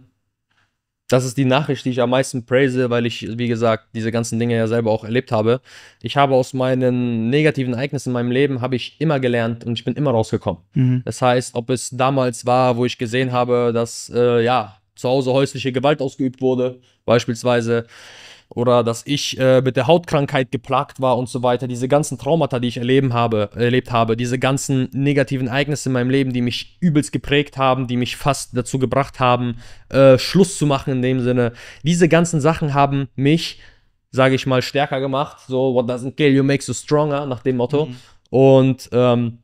das ist die Nachricht, die ich am meisten praise, weil ich, wie gesagt, diese ganzen Dinge ja selber auch erlebt habe. Ich habe aus meinen negativen Ereignissen in meinem Leben, habe ich immer gelernt und ich bin immer rausgekommen. Mhm. Das heißt, ob es damals war, wo ich gesehen habe, dass, äh, ja, zu Hause häusliche Gewalt ausgeübt wurde, beispielsweise, oder dass ich äh, mit der Hautkrankheit geplagt war und so weiter, diese ganzen Traumata, die ich erleben habe, erlebt habe, diese ganzen negativen Ereignisse in meinem Leben, die mich übelst geprägt haben, die mich fast dazu gebracht haben, äh, Schluss zu machen in dem Sinne. Diese ganzen Sachen haben mich, sage ich mal, stärker gemacht. So, what doesn't kill you makes you stronger, nach dem Motto. Mhm. Und ähm,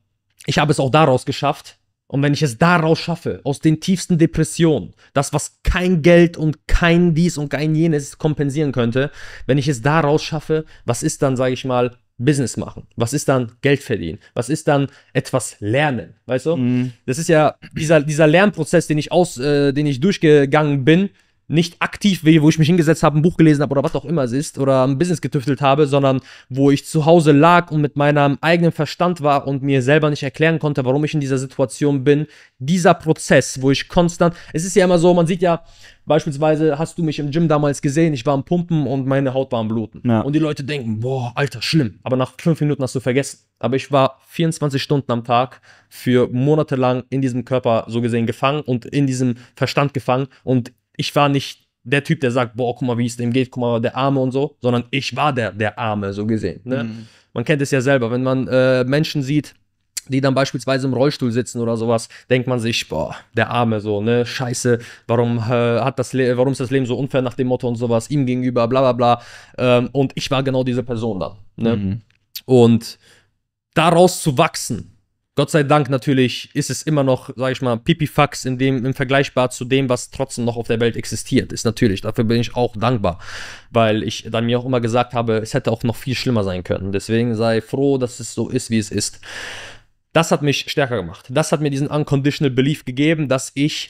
ich habe es auch daraus geschafft, und wenn ich es daraus schaffe, aus den tiefsten Depressionen, das, was kein Geld und kein dies und kein jenes kompensieren könnte, wenn ich es daraus schaffe, was ist dann, sage ich mal, Business machen? Was ist dann Geld verdienen? Was ist dann etwas lernen? Weißt du? Mm. Das ist ja dieser, dieser Lernprozess, den ich aus, äh, den ich durchgegangen bin, nicht aktiv will, wo ich mich hingesetzt habe, ein Buch gelesen habe oder was auch immer es ist oder ein Business getüftelt habe, sondern wo ich zu Hause lag und mit meinem eigenen Verstand war und mir selber nicht erklären konnte, warum ich in dieser Situation bin. Dieser Prozess, wo ich konstant, es ist ja immer so, man sieht ja, beispielsweise hast du mich im Gym damals gesehen, ich war am Pumpen und meine Haut war am Bluten. Ja. Und die Leute denken, boah, Alter, schlimm. Aber nach fünf Minuten hast du vergessen. Aber ich war 24 Stunden am Tag für monatelang in diesem Körper so gesehen gefangen und in diesem Verstand gefangen und ich war nicht der Typ, der sagt, boah, guck mal, wie es dem geht, guck mal, der Arme und so, sondern ich war der, der Arme, so gesehen. Ne? Mhm. Man kennt es ja selber, wenn man äh, Menschen sieht, die dann beispielsweise im Rollstuhl sitzen oder sowas, denkt man sich, boah, der Arme so, ne, scheiße, warum äh, hat das, Le warum ist das Leben so unfair nach dem Motto und sowas, ihm gegenüber, bla bla bla. Ähm, und ich war genau diese Person dann. Ne? Mhm. Und daraus zu wachsen, Gott sei Dank natürlich ist es immer noch, sage ich mal, Pipifax in dem, im Vergleichbar zu dem, was trotzdem noch auf der Welt existiert, ist natürlich. Dafür bin ich auch dankbar, weil ich dann mir auch immer gesagt habe, es hätte auch noch viel schlimmer sein können. Deswegen sei froh, dass es so ist, wie es ist. Das hat mich stärker gemacht. Das hat mir diesen unconditional Belief gegeben, dass ich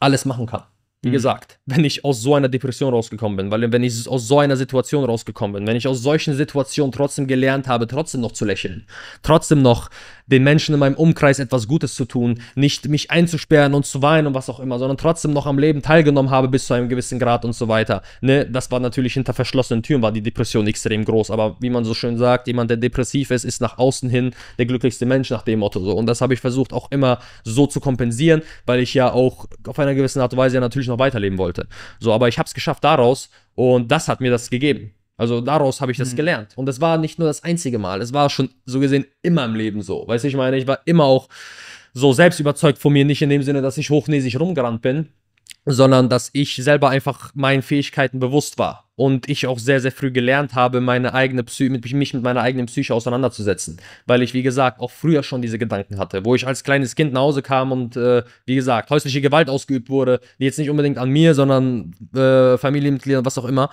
alles machen kann. Wie mhm. gesagt, wenn ich aus so einer Depression rausgekommen bin, weil wenn ich aus so einer Situation rausgekommen bin, wenn ich aus solchen Situationen trotzdem gelernt habe, trotzdem noch zu lächeln, trotzdem noch den Menschen in meinem Umkreis etwas Gutes zu tun, nicht mich einzusperren und zu weinen und was auch immer, sondern trotzdem noch am Leben teilgenommen habe bis zu einem gewissen Grad und so weiter. Ne, das war natürlich hinter verschlossenen Türen, war die Depression extrem groß, aber wie man so schön sagt, jemand, der depressiv ist, ist nach außen hin der glücklichste Mensch nach dem Motto so. Und das habe ich versucht auch immer so zu kompensieren, weil ich ja auch auf einer gewissen Art und Weise ja natürlich noch weiterleben wollte. So, aber ich habe es geschafft daraus und das hat mir das gegeben. Also daraus habe ich das mhm. gelernt. Und das war nicht nur das einzige Mal, es war schon so gesehen immer im Leben so. Weißt du, ich meine, ich war immer auch so selbst überzeugt von mir, nicht in dem Sinne, dass ich hochnäsig rumgerannt bin, sondern dass ich selber einfach meinen Fähigkeiten bewusst war und ich auch sehr, sehr früh gelernt habe, meine eigene Psy mit, mich mit meiner eigenen Psyche auseinanderzusetzen, weil ich, wie gesagt, auch früher schon diese Gedanken hatte, wo ich als kleines Kind nach Hause kam und, äh, wie gesagt, häusliche Gewalt ausgeübt wurde, die jetzt nicht unbedingt an mir, sondern äh, Familienmitgliedern, was auch immer,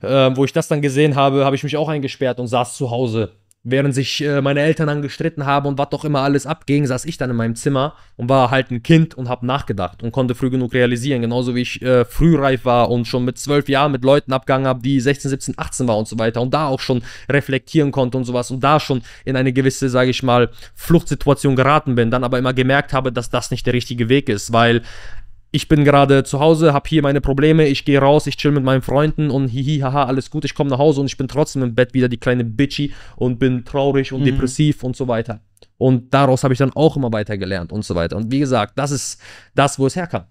äh, wo ich das dann gesehen habe, habe ich mich auch eingesperrt und saß zu Hause während sich äh, meine Eltern angestritten haben und was doch immer alles abging, saß ich dann in meinem Zimmer und war halt ein Kind und habe nachgedacht und konnte früh genug realisieren, genauso wie ich äh, frühreif war und schon mit zwölf Jahren mit Leuten abgegangen habe, die 16, 17, 18 war und so weiter und da auch schon reflektieren konnte und sowas und da schon in eine gewisse, sage ich mal, Fluchtsituation geraten bin, dann aber immer gemerkt habe, dass das nicht der richtige Weg ist, weil ich bin gerade zu Hause, habe hier meine Probleme, ich gehe raus, ich chill mit meinen Freunden und hihi, haha, alles gut, ich komme nach Hause und ich bin trotzdem im Bett wieder die kleine Bitchy und bin traurig und mhm. depressiv und so weiter. Und daraus habe ich dann auch immer weiter gelernt und so weiter. Und wie gesagt, das ist das, wo es herkam.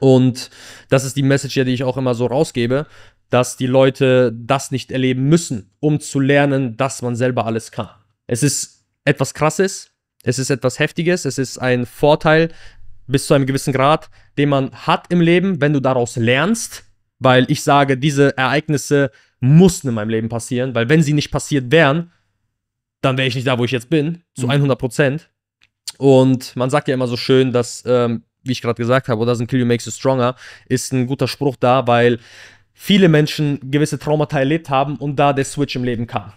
Und das ist die Message, die ich auch immer so rausgebe, dass die Leute das nicht erleben müssen, um zu lernen, dass man selber alles kann. Es ist etwas Krasses, es ist etwas Heftiges, es ist ein Vorteil, bis zu einem gewissen Grad, den man hat im Leben, wenn du daraus lernst, weil ich sage, diese Ereignisse mussten in meinem Leben passieren, weil wenn sie nicht passiert wären, dann wäre ich nicht da, wo ich jetzt bin, zu mhm. 100 Prozent. Und man sagt ja immer so schön, dass, ähm, wie ich gerade gesagt habe, oder sind Kill You Makes You Stronger, ist ein guter Spruch da, weil viele Menschen gewisse Traumata erlebt haben und da der Switch im Leben kam.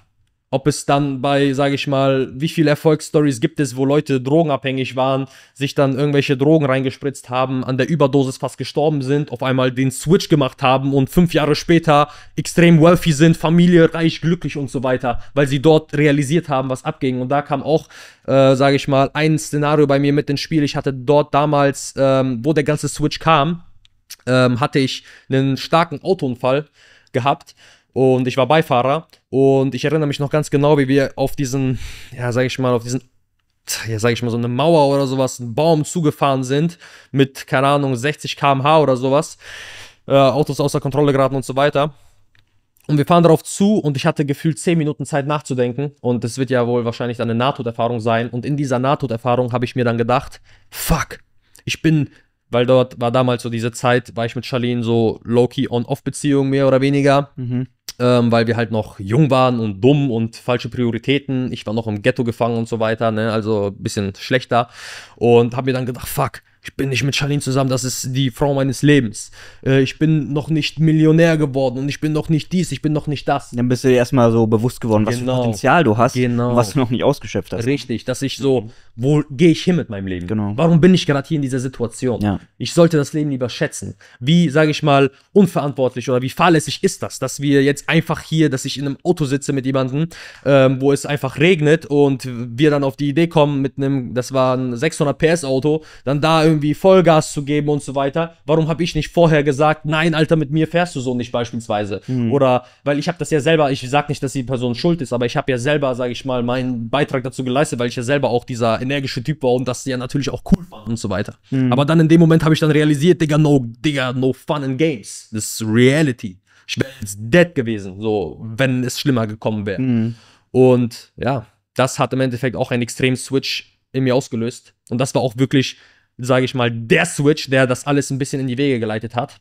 Ob es dann bei, sage ich mal, wie viele Erfolgsstories gibt es, wo Leute drogenabhängig waren, sich dann irgendwelche Drogen reingespritzt haben, an der Überdosis fast gestorben sind, auf einmal den Switch gemacht haben und fünf Jahre später extrem wealthy sind, Familie reich, glücklich und so weiter, weil sie dort realisiert haben, was abging. Und da kam auch, äh, sage ich mal, ein Szenario bei mir mit ins Spiel. Ich hatte dort damals, ähm, wo der ganze Switch kam, ähm, hatte ich einen starken Autounfall gehabt und ich war Beifahrer und ich erinnere mich noch ganz genau, wie wir auf diesen, ja, sag ich mal, auf diesen ja, sag ich mal, so eine Mauer oder sowas, einen Baum zugefahren sind mit, keine Ahnung, 60 km/h oder sowas, äh, Autos außer Kontrolle geraten und so weiter. Und wir fahren darauf zu und ich hatte gefühlt 10 Minuten Zeit nachzudenken. Und das wird ja wohl wahrscheinlich dann eine Nahtoderfahrung sein. Und in dieser Nahtoderfahrung habe ich mir dann gedacht, fuck, ich bin, weil dort war damals so diese Zeit, war ich mit Charlene so low-key on-off-Beziehung mehr oder weniger. Mhm ähm, weil wir halt noch jung waren und dumm und falsche Prioritäten. Ich war noch im Ghetto gefangen und so weiter, ne? also ein bisschen schlechter. Und habe mir dann gedacht, fuck, ich bin nicht mit Charlene zusammen, das ist die Frau meines Lebens. Äh, ich bin noch nicht Millionär geworden und ich bin noch nicht dies, ich bin noch nicht das. Dann bist du dir erstmal so bewusst geworden, was genau. für Potenzial du hast genau. und was du noch nicht ausgeschöpft hast. Richtig, dass ich so, wo gehe ich hin mit meinem Leben? Genau. Warum bin ich gerade hier in dieser Situation? Ja. Ich sollte das Leben lieber schätzen. Wie, sage ich mal, unverantwortlich oder wie fahrlässig ist das, dass wir jetzt einfach hier, dass ich in einem Auto sitze mit jemandem, ähm, wo es einfach regnet und wir dann auf die Idee kommen mit einem, das war ein 600 PS Auto, dann da irgendwie irgendwie Vollgas zu geben und so weiter. Warum habe ich nicht vorher gesagt, nein, Alter, mit mir fährst du so nicht beispielsweise? Mhm. Oder weil ich habe das ja selber, ich sage nicht, dass die Person schuld ist, aber ich habe ja selber, sage ich mal, meinen Beitrag dazu geleistet, weil ich ja selber auch dieser energische Typ war und das ja natürlich auch cool fand und so weiter. Mhm. Aber dann in dem Moment habe ich dann realisiert, Digga, no, Digga, no fun in games. Das ist Reality. Ich wäre jetzt dead gewesen, so, wenn es schlimmer gekommen wäre. Mhm. Und ja, das hat im Endeffekt auch einen extremen Switch in mir ausgelöst. Und das war auch wirklich sage ich mal, der Switch, der das alles ein bisschen in die Wege geleitet hat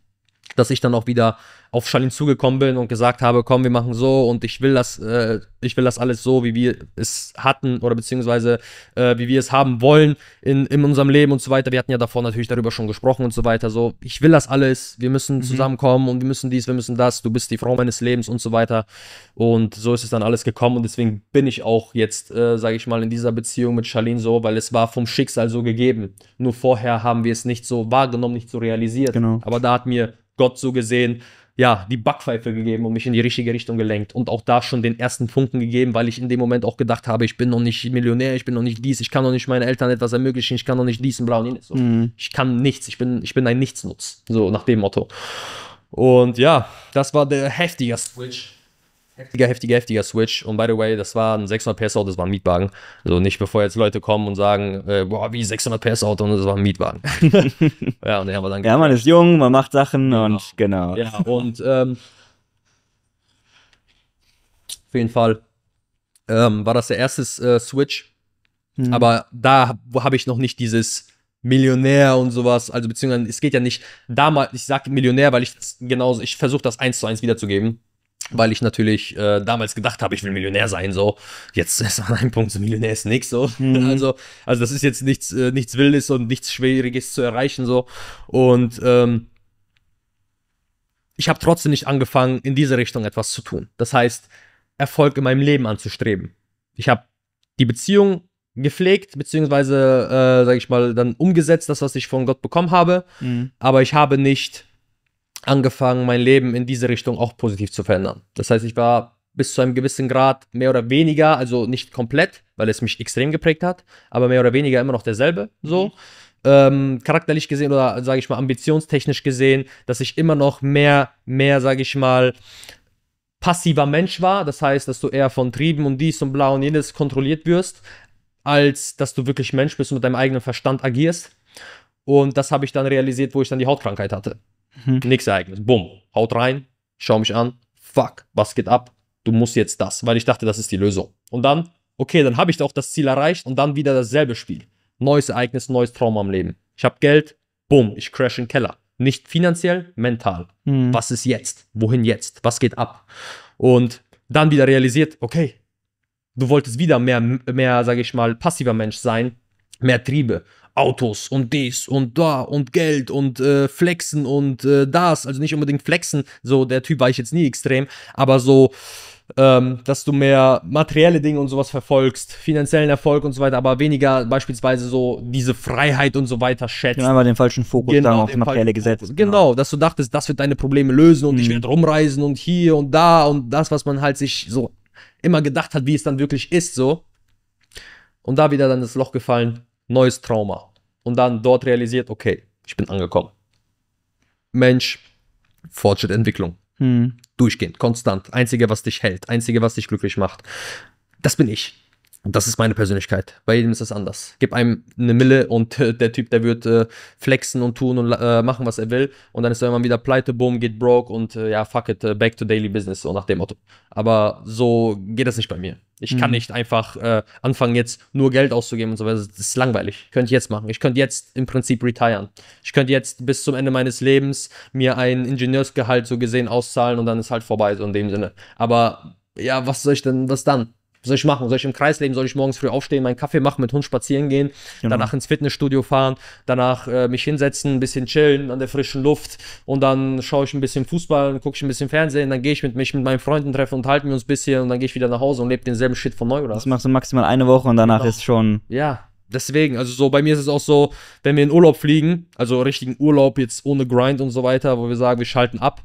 dass ich dann auch wieder auf Charlene zugekommen bin und gesagt habe, komm, wir machen so und ich will das, äh, ich will das alles so, wie wir es hatten oder beziehungsweise äh, wie wir es haben wollen in, in unserem Leben und so weiter. Wir hatten ja davor natürlich darüber schon gesprochen und so weiter. So, ich will das alles, wir müssen mhm. zusammenkommen und wir müssen dies, wir müssen das, du bist die Frau meines Lebens und so weiter. Und so ist es dann alles gekommen und deswegen bin ich auch jetzt, äh, sage ich mal, in dieser Beziehung mit Charlene so, weil es war vom Schicksal so gegeben. Nur vorher haben wir es nicht so wahrgenommen, nicht so realisiert. Genau. Aber da hat mir Gott so gesehen ja, die Backpfeife gegeben und mich in die richtige Richtung gelenkt und auch da schon den ersten Funken gegeben, weil ich in dem Moment auch gedacht habe, ich bin noch nicht Millionär, ich bin noch nicht dies, ich kann noch nicht meinen Eltern etwas ermöglichen, ich kann noch nicht diesen blauen so. mhm. Ich kann nichts, ich bin, ich bin ein Nichtsnutz, so nach dem Motto. Und ja, das war der heftige Switch heftiger, heftiger, heftiger Switch. Und by the way, das war ein 600 PS Auto, das war ein Mietwagen. Also nicht bevor jetzt Leute kommen und sagen, äh, boah, wie 600 PS Auto und das war ein Mietwagen. (laughs) ja, und den haben wir dann. Ja, man ist jung, man macht Sachen genau. und genau. Ja, und ähm, auf jeden Fall ähm, war das der erste äh, Switch. Mhm. Aber da habe ich noch nicht dieses Millionär und sowas, also beziehungsweise es geht ja nicht damals, ich sage Millionär, weil ich genauso, ich versuche das eins zu eins wiederzugeben weil ich natürlich äh, damals gedacht habe, ich will Millionär sein, so. Jetzt ist an einem Punkt, so Millionär ist nichts, so. Mhm. (laughs) Also, also das ist jetzt nichts, äh, nichts Wildes und nichts Schwieriges zu erreichen, so. Und ähm, ich habe trotzdem nicht angefangen, in diese Richtung etwas zu tun. Das heißt, Erfolg in meinem Leben anzustreben. Ich habe die Beziehung gepflegt, beziehungsweise, äh, sage ich mal, dann umgesetzt, das, was ich von Gott bekommen habe. Mhm. Aber ich habe nicht angefangen, mein Leben in diese Richtung auch positiv zu verändern. Das heißt, ich war bis zu einem gewissen Grad mehr oder weniger, also nicht komplett, weil es mich extrem geprägt hat, aber mehr oder weniger immer noch derselbe, so. Mhm. Ähm, charakterlich gesehen oder sage ich mal ambitionstechnisch gesehen, dass ich immer noch mehr, mehr sage ich mal passiver Mensch war. Das heißt, dass du eher von Trieben und dies und bla und jenes kontrolliert wirst, als dass du wirklich Mensch bist und mit deinem eigenen Verstand agierst. Und das habe ich dann realisiert, wo ich dann die Hautkrankheit hatte. Mhm. Nix Ereignis. Bumm. Haut rein, schau mich an. Fuck, was geht ab? Du musst jetzt das, weil ich dachte, das ist die Lösung. Und dann, okay, dann habe ich doch das Ziel erreicht und dann wieder dasselbe Spiel. Neues Ereignis, neues Trauma im Leben. Ich habe Geld, bumm, ich crash in den Keller. Nicht finanziell, mental. Mhm. Was ist jetzt? Wohin jetzt? Was geht ab? Und dann wieder realisiert, okay, du wolltest wieder mehr, mehr sage ich mal, passiver Mensch sein, mehr Triebe. Autos und dies und da und Geld und äh, Flexen und äh, das. Also nicht unbedingt Flexen, so der Typ war ich jetzt nie extrem, aber so, ähm, dass du mehr materielle Dinge und sowas verfolgst, finanziellen Erfolg und so weiter, aber weniger beispielsweise so diese Freiheit und so weiter schätzt. Genau, einmal den falschen Fokus genau, dann auf materielle Gesetze. Genau. genau. dass du dachtest, das wird deine Probleme lösen und mhm. ich werde rumreisen und hier und da und das, was man halt sich so immer gedacht hat, wie es dann wirklich ist, so. Und da wieder dann das Loch gefallen neues Trauma. Und dann dort realisiert, okay, ich bin angekommen. Mensch, Fortschritt, Entwicklung. Hm. Durchgehend, konstant. Einzige, was dich hält, einzige, was dich glücklich macht. Das bin ich. Das ist meine Persönlichkeit. Bei jedem ist das anders. Gib einem eine Mille und äh, der Typ, der wird äh, flexen und tun und äh, machen, was er will. Und dann ist er immer wieder pleite, boom, geht broke und äh, ja, fuck it, äh, back to daily business, so nach dem Motto. Aber so geht das nicht bei mir. Ich mhm. kann nicht einfach anfangen, jetzt nur Geld auszugeben und so weiter. Das ist langweilig. Könnte Ich jetzt machen. Ich könnte jetzt im Prinzip retiren. Ich könnte jetzt bis zum Ende meines Lebens mir ein Ingenieursgehalt so gesehen auszahlen und dann ist halt vorbei, so in dem Sinne. Aber ja, was soll ich denn, was dann? Was soll ich machen? Soll ich im Kreis leben? Soll ich morgens früh aufstehen, meinen Kaffee machen, mit Hund spazieren gehen, genau. danach ins Fitnessstudio fahren, danach äh, mich hinsetzen, ein bisschen chillen an der frischen Luft und dann schaue ich ein bisschen Fußball und gucke ich ein bisschen Fernsehen, dann gehe ich mit mich mit meinen Freunden treffen und halten wir uns ein bisschen und dann gehe ich wieder nach Hause und lebe denselben Shit von neu, oder? Das machst du maximal eine Woche und danach genau. ist schon. Ja deswegen, also so bei mir ist es auch so, wenn wir in Urlaub fliegen, also richtigen Urlaub jetzt ohne Grind und so weiter, wo wir sagen, wir schalten ab,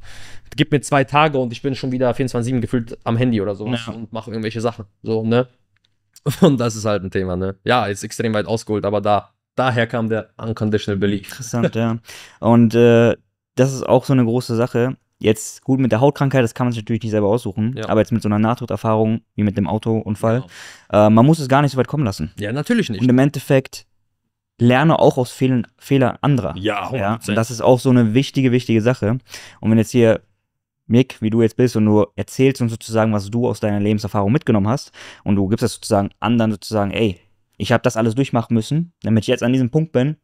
gib mir zwei Tage und ich bin schon wieder 24-7 gefühlt am Handy oder sowas ja. und mache irgendwelche Sachen. So, ne? (laughs) Und das ist halt ein Thema, ne? Ja, jetzt extrem weit ausgeholt, aber da, daher kam der Unconditional Belief. Interessant, ja. Und äh, das ist auch so eine große Sache. Jetzt gut mit der Hautkrankheit, das kann man sich natürlich nicht selber aussuchen, ja. aber jetzt mit so einer Nahtoderfahrung wie mit dem Autounfall, genau. äh, man muss es gar nicht so weit kommen lassen. Ja, natürlich nicht. Und im Endeffekt lerne auch aus Fehlern, Fehlern anderer. Ja, 100%. ja, und das ist auch so eine wichtige, wichtige Sache. Und wenn jetzt hier Mick, wie du jetzt bist, und du erzählst uns sozusagen, was du aus deiner Lebenserfahrung mitgenommen hast, und du gibst das sozusagen anderen sozusagen, ey, ich habe das alles durchmachen müssen, damit ich jetzt an diesem Punkt bin,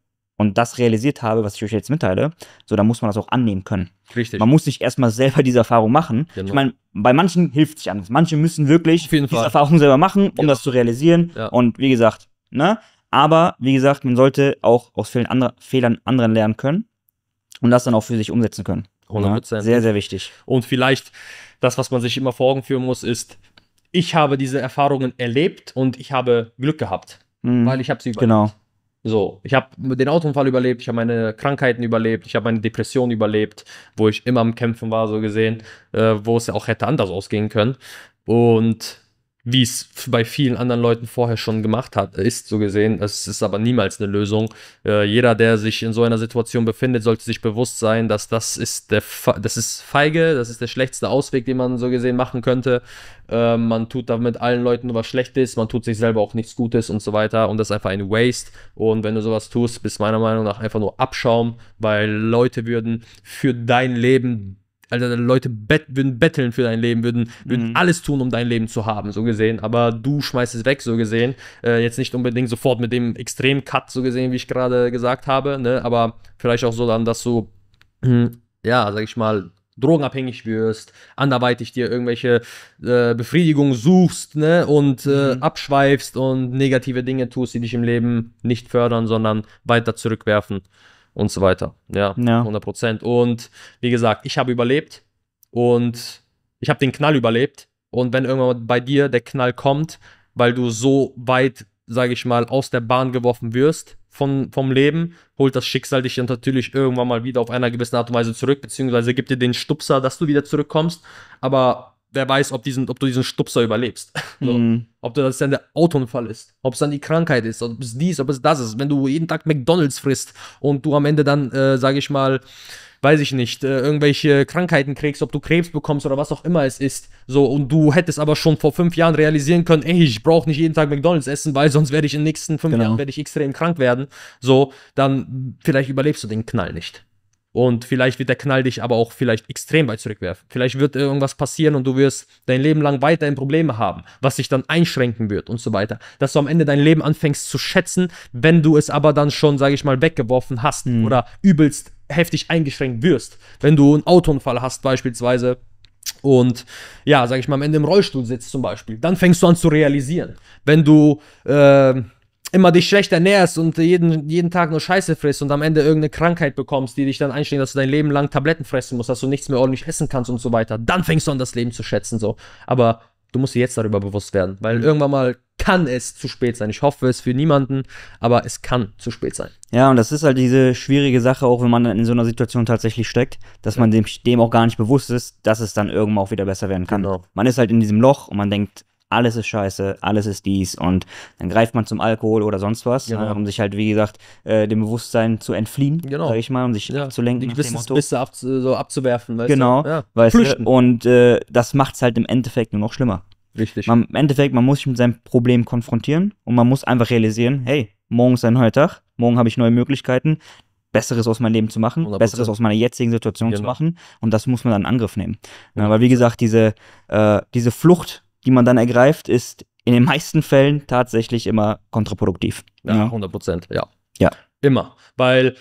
und das realisiert habe, was ich euch jetzt mitteile, so dann muss man das auch annehmen können. Richtig. Man muss sich erstmal selber diese Erfahrung machen. Genau. Ich meine, bei manchen hilft sich anders. Manche müssen wirklich diese Erfahrung selber machen, um ja. das zu realisieren. Ja. Und wie gesagt, ne? Aber wie gesagt, man sollte auch aus vielen andre, Fehlern anderen lernen können und das dann auch für sich umsetzen können. 100%. Ja? Sehr, sehr wichtig. Und vielleicht das, was man sich immer vor Augen führen muss, ist, ich habe diese Erfahrungen erlebt und ich habe Glück gehabt, mhm. weil ich habe sie überlebt. Genau. So, ich habe den Autounfall überlebt, ich habe meine Krankheiten überlebt, ich habe meine Depression überlebt, wo ich immer am Kämpfen war, so gesehen, äh, wo es ja auch hätte anders ausgehen können. Und wie es bei vielen anderen Leuten vorher schon gemacht hat, ist so gesehen. Es ist aber niemals eine Lösung. Äh, jeder, der sich in so einer Situation befindet, sollte sich bewusst sein, dass das ist der, Fe das ist feige, das ist der schlechteste Ausweg, den man so gesehen machen könnte. Äh, man tut damit allen Leuten was Schlechtes, man tut sich selber auch nichts Gutes und so weiter und das ist einfach ein Waste. Und wenn du sowas tust, bist meiner Meinung nach einfach nur Abschaum, weil Leute würden für dein Leben also Leute bet würden betteln für dein Leben, würden, würden mhm. alles tun, um dein Leben zu haben, so gesehen. Aber du schmeißt es weg, so gesehen. Äh, jetzt nicht unbedingt sofort mit dem extremen Cut, so gesehen, wie ich gerade gesagt habe, ne? aber vielleicht auch so dann, dass du, hm, ja, sag ich mal, drogenabhängig wirst, anderweitig dir irgendwelche äh, Befriedigungen suchst ne, und äh, mhm. abschweifst und negative Dinge tust, die dich im Leben nicht fördern, sondern weiter zurückwerfen und so weiter. Ja, ja. 100 Prozent. Und wie gesagt, ich habe überlebt und ich habe den Knall überlebt. Und wenn irgendwann bei dir der Knall kommt, weil du so weit, sage ich mal, aus der Bahn geworfen wirst von, vom Leben, holt das Schicksal dich dann natürlich irgendwann mal wieder auf einer gewissen Art und Weise zurück, beziehungsweise gibt dir den Stupser, dass du wieder zurückkommst. Aber wer weiß, ob, diesen, ob du diesen Stupser überlebst. (laughs) So. Mhm. Ob das dann der Autounfall ist, ob es dann die Krankheit ist, ob es dies, ob es das ist. Wenn du jeden Tag McDonalds frisst und du am Ende dann, äh, sage ich mal, weiß ich nicht, äh, irgendwelche Krankheiten kriegst, ob du Krebs bekommst oder was auch immer es ist. So, und du hättest aber schon vor fünf Jahren realisieren können, ey, ich brauche nicht jeden Tag McDonalds essen, weil sonst werde ich in den nächsten fünf genau. Jahren werde ich extrem krank werden. So, dann vielleicht überlebst du den Knall nicht. Und vielleicht wird der Knall dich aber auch vielleicht extrem weit zurückwerfen. Vielleicht wird irgendwas passieren und du wirst dein Leben lang weiterhin Probleme haben, was dich dann einschränken wird und so weiter. Dass du am Ende dein Leben anfängst zu schätzen, wenn du es aber dann schon, sage ich mal, weggeworfen hast mhm. oder übelst heftig eingeschränkt wirst. Wenn du einen Autounfall hast beispielsweise und ja, sage ich mal, am Ende im Rollstuhl sitzt zum Beispiel, dann fängst du an zu realisieren. Wenn du äh, immer dich schlecht ernährst und jeden, jeden Tag nur Scheiße frisst und am Ende irgendeine Krankheit bekommst, die dich dann einschlägt, dass du dein Leben lang Tabletten fressen musst, dass du nichts mehr ordentlich essen kannst und so weiter, dann fängst du an, das Leben zu schätzen, so. Aber du musst dir jetzt darüber bewusst werden, weil mhm. irgendwann mal kann es zu spät sein. Ich hoffe es für niemanden, aber es kann zu spät sein. Ja, und das ist halt diese schwierige Sache, auch wenn man in so einer Situation tatsächlich steckt, dass ja. man dem, dem, auch gar nicht bewusst ist, dass es dann irgendwann auch wieder besser werden kann. Genau. Man ist halt in diesem Loch und man denkt, alles ist scheiße, alles ist dies und dann greift man zum Alkohol oder sonst was, genau. äh, um sich halt, wie gesagt, äh, dem Bewusstsein zu entfliehen, genau. sag ich mal, um sich ja. zu lenken. Die Gewissensbisse ab, so abzuwerfen, weißt genau, du? Ja. Weißt du? Und äh, das macht es halt im Endeffekt nur noch schlimmer. Richtig. Man, Im Endeffekt, man muss sich mit seinem Problem konfrontieren und man muss einfach realisieren, hey, morgen ist ein neuer Tag, morgen habe ich neue Möglichkeiten, Besseres aus meinem Leben zu machen, 100%. Besseres aus meiner jetzigen Situation genau. zu machen und das muss man dann in Angriff nehmen. Ja, weil wie gesagt, diese, äh, diese Flucht die man dann ergreift, ist in den meisten Fällen tatsächlich immer kontraproduktiv. Ja, ja. 100 Prozent, ja. Ja. Immer. Weil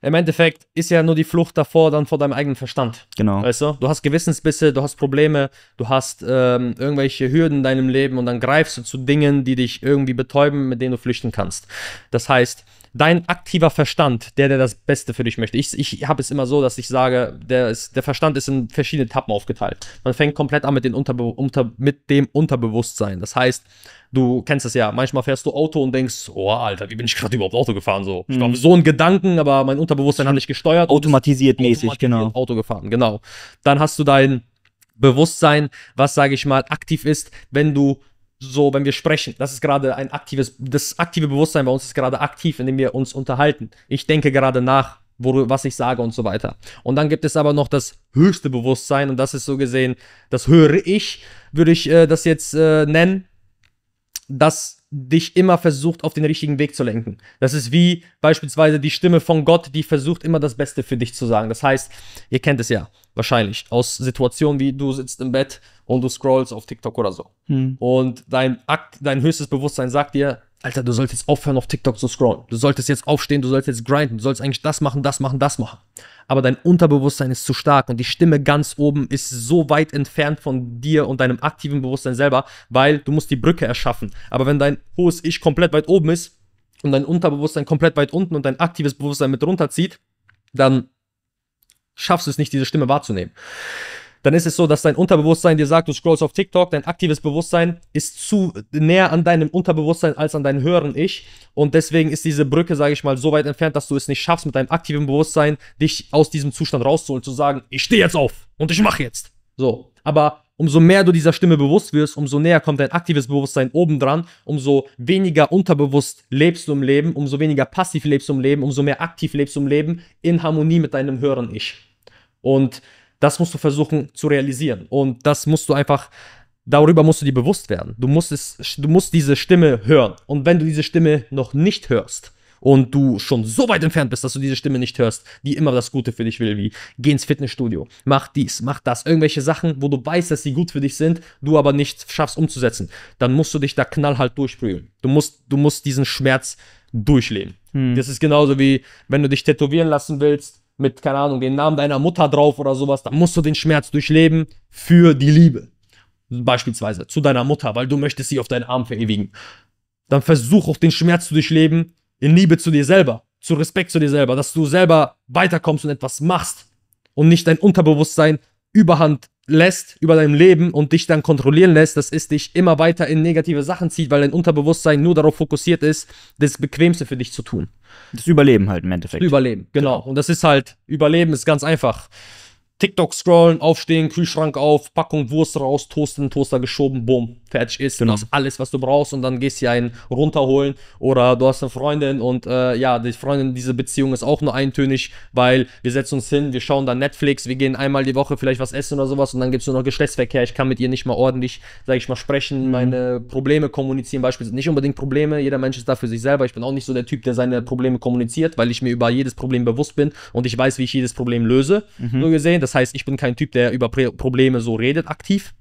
im Endeffekt ist ja nur die Flucht davor, dann vor deinem eigenen Verstand. Genau. Weißt du? Du hast Gewissensbisse, du hast Probleme, du hast ähm, irgendwelche Hürden in deinem Leben und dann greifst du zu Dingen, die dich irgendwie betäuben, mit denen du flüchten kannst. Das heißt, dein aktiver Verstand, der, der das Beste für dich möchte. Ich, ich habe es immer so, dass ich sage, der, ist, der Verstand ist in verschiedene Etappen aufgeteilt. Man fängt komplett an mit, den Unterbe unter, mit dem Unterbewusstsein. Das heißt, du kennst es ja, manchmal fährst du Auto und denkst, oh Alter, wie bin ich gerade überhaupt Auto gefahren? So, ich war mhm. so ein Gedanken, aber mein Unterbewusstsein hat mhm. nicht gesteuert. Automatisiert mäßig, automatisiert genau. Auto gefahren, genau. Dann hast du dein Bewusstsein, was, sage ich mal, aktiv ist, wenn du so, wenn wir sprechen. Das ist gerade ein aktives, das aktive Bewusstsein bei uns ist gerade aktiv, indem wir uns unterhalten. Ich denke gerade nach, worüber, was ich sage und so weiter. Und dann gibt es aber noch das höchste Bewusstsein und das ist so gesehen, das höre ich, würde ich äh, das jetzt äh, nennen. Das dich immer versucht, auf den richtigen Weg zu lenken. Das ist wie beispielsweise die Stimme von Gott, die versucht immer das Beste für dich zu sagen. Das heißt, ihr kennt es ja wahrscheinlich aus Situationen wie du sitzt im Bett und du scrollst auf TikTok oder so. Hm. Und dein, Akt, dein höchstes Bewusstsein sagt dir, Alter, du solltest aufhören, auf TikTok zu scrollen. Du solltest jetzt aufstehen, du solltest jetzt grinden, du solltest eigentlich das machen, das machen, das machen. Aber dein Unterbewusstsein ist zu stark und die Stimme ganz oben ist so weit entfernt von dir und deinem aktiven Bewusstsein selber, weil du musst die Brücke erschaffen. Aber wenn dein hohes Ich komplett weit oben ist und dein Unterbewusstsein komplett weit unten und dein aktives Bewusstsein mit runterzieht, dann schaffst du es nicht, diese Stimme wahrzunehmen dann ist es so, dass dein Unterbewusstsein dir sagt, du scrollst auf TikTok, dein aktives Bewusstsein ist zu näher an deinem Unterbewusstsein als an deinem höheren Ich. Und deswegen ist diese Brücke, sage ich mal, so weit entfernt, dass du es nicht schaffst, mit deinem aktiven Bewusstsein dich aus diesem Zustand rauszuholen, zu sagen, ich stehe jetzt auf und ich mache jetzt. So. Aber umso mehr du dieser Stimme bewusst wirst, umso näher kommt dein aktives Bewusstsein obendran, umso weniger unterbewusst lebst du im Leben, umso weniger passiv lebst du im Leben, umso mehr aktiv lebst du im Leben in Harmonie mit deinem höheren Ich. Und das musst du versuchen zu realisieren. Und das musst du einfach, darüber musst du dir bewusst werden. Du musst, es, du musst diese Stimme hören. Und wenn du diese Stimme noch nicht hörst, und du schon so weit entfernt bist, dass du diese Stimme nicht hörst, die immer das Gute für dich will, wie geh ins Fitnessstudio, mach dies, mach das, irgendwelche Sachen, wo du weißt, dass sie gut für dich sind, du aber nicht schaffst umzusetzen, dann musst du dich da knallhart durchprügeln. Du musst, du musst diesen Schmerz durchleben. Hm. Das ist genauso wie, wenn du dich tätowieren lassen willst, mit, keine Ahnung, den Namen deiner Mutter drauf oder sowas, dann musst du den Schmerz durchleben für die Liebe. Beispielsweise zu deiner Mutter, weil du möchtest sie auf deinen Arm verewigen. Dann versuch auch den Schmerz zu durchleben in Liebe zu dir selber, zu Respekt zu dir selber, dass du selber weiterkommst und etwas machst und nicht dein Unterbewusstsein überhand lässt über deinem Leben und dich dann kontrollieren lässt, dass es dich immer weiter in negative Sachen zieht, weil dein Unterbewusstsein nur darauf fokussiert ist, das Bequemste für dich zu tun. Das Überleben halt im Endeffekt. Das Überleben, genau. genau. Und das ist halt, Überleben ist ganz einfach. TikTok scrollen, aufstehen, Kühlschrank auf, Packung Wurst raus, Toast in den Toaster geschoben, bumm, fertig ist. Genau. Du hast alles, was du brauchst und dann gehst du einen runterholen oder du hast eine Freundin und äh, ja, die Freundin, diese Beziehung ist auch nur eintönig, weil wir setzen uns hin, wir schauen dann Netflix, wir gehen einmal die Woche vielleicht was essen oder sowas und dann gibt es nur noch Geschlechtsverkehr. Ich kann mit ihr nicht mal ordentlich, sag ich mal, sprechen, mhm. meine Probleme kommunizieren, beispielsweise nicht unbedingt Probleme, jeder Mensch ist da für sich selber. Ich bin auch nicht so der Typ, der seine Probleme kommuniziert, weil ich mir über jedes Problem bewusst bin und ich weiß, wie ich jedes Problem löse. Mhm. So gesehen, das heißt, ich bin kein Typ, der über Probleme so redet aktiv.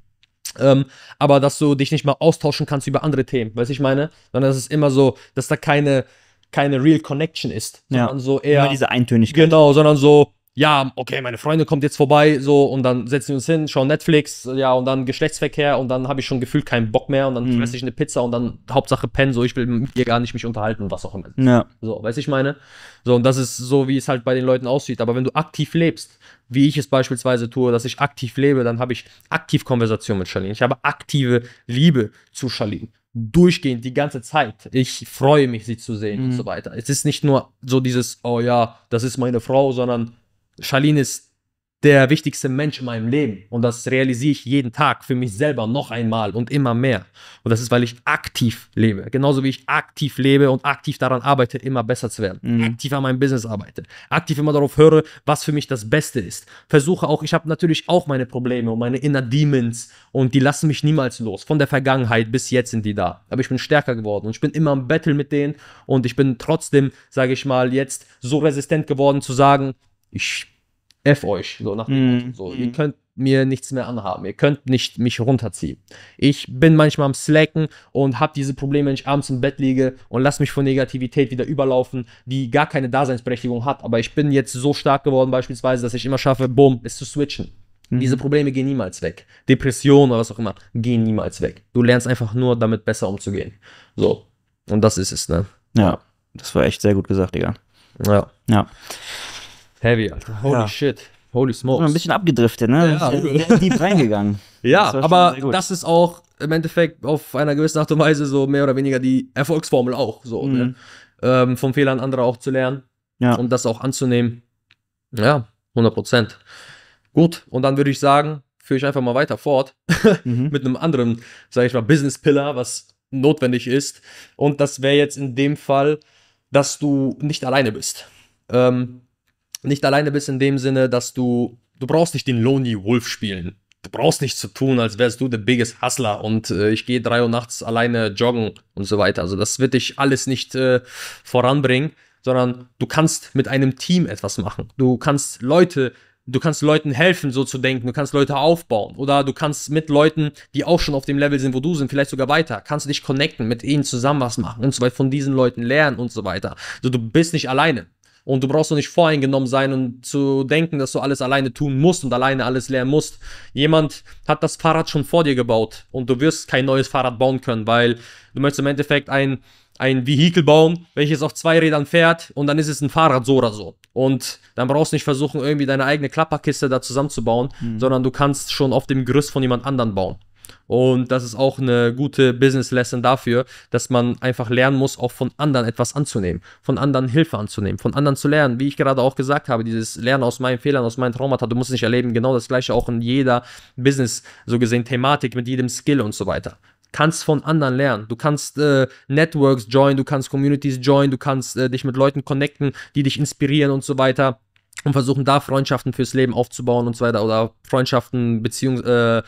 Ähm, aber dass du dich nicht mal austauschen kannst über andere Themen, weißt du, ich meine? Sondern es ist immer so, dass da keine, keine real Connection ist. Sondern ja, so eher. Immer diese Eintönigkeit. Genau, sondern so, ja, okay, meine Freunde kommt jetzt vorbei, so, und dann setzen wir uns hin, schauen Netflix, ja, und dann Geschlechtsverkehr, und dann habe ich schon gefühlt keinen Bock mehr, und dann mhm. fresse ich eine Pizza, und dann Hauptsache pennen, so, ich will mit ihr gar nicht mich unterhalten und was auch immer. Ja. So, weißt du, ich meine? So, und das ist so, wie es halt bei den Leuten aussieht. Aber wenn du aktiv lebst, wie ich es beispielsweise tue, dass ich aktiv lebe, dann habe ich aktiv Konversation mit Charlene. Ich habe aktive Liebe zu Charlene. Durchgehend, die ganze Zeit. Ich freue mich, sie zu sehen mhm. und so weiter. Es ist nicht nur so dieses, oh ja, das ist meine Frau, sondern Charlene ist der wichtigste Mensch in meinem Leben. Und das realisiere ich jeden Tag für mich selber noch einmal und immer mehr. Und das ist, weil ich aktiv lebe. Genauso wie ich aktiv lebe und aktiv daran arbeite, immer besser zu werden. Mhm. Aktiv an meinem Business arbeite. Aktiv immer darauf höre, was für mich das Beste ist. Versuche auch, ich habe natürlich auch meine Probleme und meine Inner Demons und die lassen mich niemals los. Von der Vergangenheit bis jetzt sind die da. Aber ich bin stärker geworden und ich bin immer im Battle mit denen und ich bin trotzdem, sage ich mal, jetzt so resistent geworden zu sagen, ich F euch, so nach dem Motto. Mm. ihr mhm. könnt mir nichts mehr anhaben. Ihr könnt nicht mich runterziehen. Ich bin manchmal am Slacken und habe diese Probleme, wenn ich abends im Bett liege und lasse mich von Negativität wieder überlaufen, die gar keine Daseinsberechtigung hat. Aber ich bin jetzt so stark geworden, beispielsweise, dass ich immer schaffe, bumm, es zu switchen. Mhm. Diese Probleme gehen niemals weg. Depressionen oder was auch immer gehen niemals weg. Du lernst einfach nur, damit besser umzugehen. So. Und das ist es, ne? Ja, das war echt sehr gut gesagt, Digga. Ja. Ja. Heavy, Alter. Holy ja. shit. Holy smokes. Ein bisschen abgedriftet, ne? Ja, ja. Deep reingegangen. (laughs) ja, das aber das ist auch im Endeffekt auf einer gewissen Art und Weise so mehr oder weniger die Erfolgsformel auch. So, ne? mhm. ne? ähm, vom Fehlern anderer auch zu lernen ja. und das auch anzunehmen. Ja, 100 Prozent. Gut, und dann würde ich sagen, führe ich einfach mal weiter fort (laughs) mhm. mit einem anderen, sage ich mal, Business Pillar, was notwendig ist. Und das wäre jetzt in dem Fall, dass du nicht alleine bist. Ähm, nicht alleine bist in dem Sinne, dass du, du brauchst nicht den Lonely Wolf spielen. Du brauchst nicht zu tun, als wärst du der biggest Hustler und äh, ich gehe drei Uhr nachts alleine joggen und so weiter. Also das wird dich alles nicht äh, voranbringen, sondern du kannst mit einem Team etwas machen. Du kannst Leute du kannst Leuten helfen, so zu denken, du kannst Leute aufbauen oder du kannst mit Leuten, die auch schon auf dem Level sind, wo du sind, vielleicht sogar weiter, kannst du dich connecten, mit ihnen zusammen was machen und so weiter, von diesen Leuten lernen und so weiter. Also du bist nicht alleine. Und du brauchst doch nicht voreingenommen sein und zu denken, dass du alles alleine tun musst und alleine alles lernen musst. Jemand hat das Fahrrad schon vor dir gebaut und du wirst kein neues Fahrrad bauen können, weil du möchtest im Endeffekt ein, ein Vehikel bauen, welches auf zwei Rädern fährt und dann ist es ein Fahrrad so oder so. Und dann brauchst du nicht versuchen, irgendwie deine eigene Klapperkiste da zusammenzubauen, mhm. sondern du kannst schon auf dem Gerüst von jemand anderem bauen. Und das ist auch eine gute Business Lesson dafür, dass man einfach lernen muss, auch von anderen etwas anzunehmen, von anderen Hilfe anzunehmen, von anderen zu lernen. Wie ich gerade auch gesagt habe, dieses Lernen aus meinen Fehlern, aus meinen Traumata, du musst es nicht erleben. Genau das gleiche auch in jeder Business, so gesehen, Thematik mit jedem Skill und so weiter kannst von anderen lernen. Du kannst äh, Networks join, du kannst Communities join, du kannst äh, dich mit Leuten connecten, die dich inspirieren und so weiter und versuchen da Freundschaften fürs Leben aufzubauen und so weiter oder Freundschaften, Beziehungs, äh,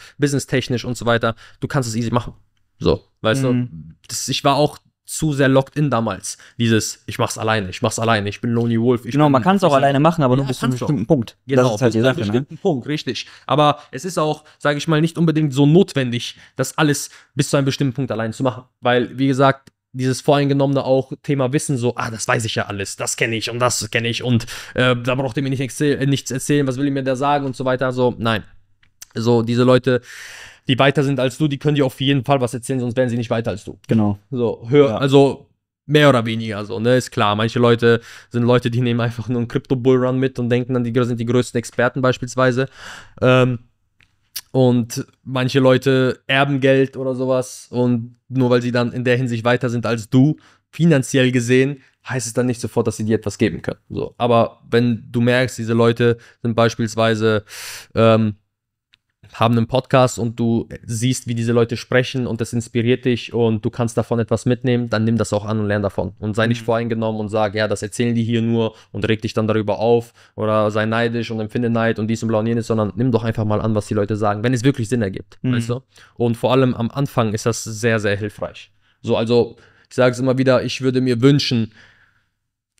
technisch und so weiter. Du kannst es easy machen. So, weißt mhm. du, das, ich war auch zu sehr locked in damals. Dieses, ich mach's alleine, ich mach's alleine, ich bin Lonely Wolf. genau, man kann es auch alleine machen, aber ja, nur bis zu einem bestimmten Punkt. Genau, das ist genau, halt die Sache. ne? Punkt, richtig. Aber es ist auch, sage ich mal, nicht unbedingt so notwendig, das alles bis zu einem bestimmten Punkt allein zu machen. Weil, wie gesagt, dieses voreingenommene auch Thema Wissen, so, ah, das weiß ich ja alles, das kenne ich und das kenne ich und äh, da braucht ihr mir nicht erzähl äh, nichts erzählen, was will ihr mir da sagen und so weiter. So, nein. So, diese Leute, die weiter sind als du, die können dir auf jeden Fall was erzählen, sonst wären sie nicht weiter als du. Genau. So, hör, ja. also mehr oder weniger so, ne? Ist klar. Manche Leute sind Leute, die nehmen einfach nur einen Crypto-Bullrun mit und denken dann, die sind die größten Experten beispielsweise. Ähm, und manche Leute erben Geld oder sowas und nur weil sie dann in der Hinsicht weiter sind als du, finanziell gesehen, heißt es dann nicht sofort, dass sie dir etwas geben können. So. Aber wenn du merkst, diese Leute sind beispielsweise ähm, haben einen Podcast und du siehst, wie diese Leute sprechen und das inspiriert dich und du kannst davon etwas mitnehmen, dann nimm das auch an und lern davon. Und sei nicht mhm. voreingenommen und sag, ja, das erzählen die hier nur und reg dich dann darüber auf oder sei neidisch und empfinde Neid und dies und blau und jenes, sondern nimm doch einfach mal an, was die Leute sagen, wenn es wirklich Sinn ergibt. Mhm. Weißt du? Und vor allem am Anfang ist das sehr, sehr hilfreich. So, also ich sage es immer wieder, ich würde mir wünschen,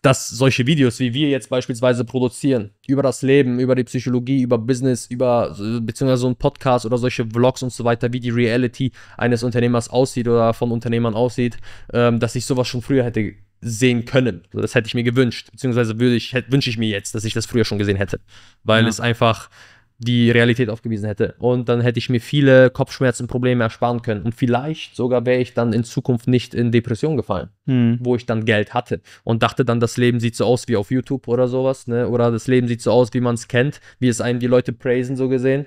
dass solche Videos, wie wir jetzt beispielsweise produzieren, über das Leben, über die Psychologie, über Business, über beziehungsweise so ein Podcast oder solche Vlogs und so weiter, wie die Reality eines Unternehmers aussieht oder von Unternehmern aussieht, ähm, dass ich sowas schon früher hätte sehen können. das hätte ich mir gewünscht, beziehungsweise würde ich, wünsche ich mir jetzt, dass ich das früher schon gesehen hätte, weil ja. es einfach die Realität aufgewiesen hätte. Und dann hätte ich mir viele Kopfschmerzenprobleme ersparen können. Und vielleicht sogar wäre ich dann in Zukunft nicht in Depression gefallen, hm. wo ich dann Geld hatte und dachte dann, das Leben sieht so aus wie auf YouTube oder sowas, ne? Oder das Leben sieht so aus, wie man es kennt, wie es einem die Leute praisen, so gesehen.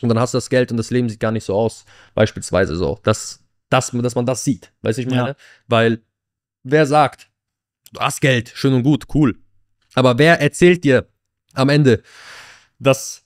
Und dann hast du das Geld und das Leben sieht gar nicht so aus, beispielsweise so. Das, das, dass man das sieht, weiß ich meine? Ja. Weil wer sagt, du hast Geld, schön und gut, cool. Aber wer erzählt dir am Ende, dass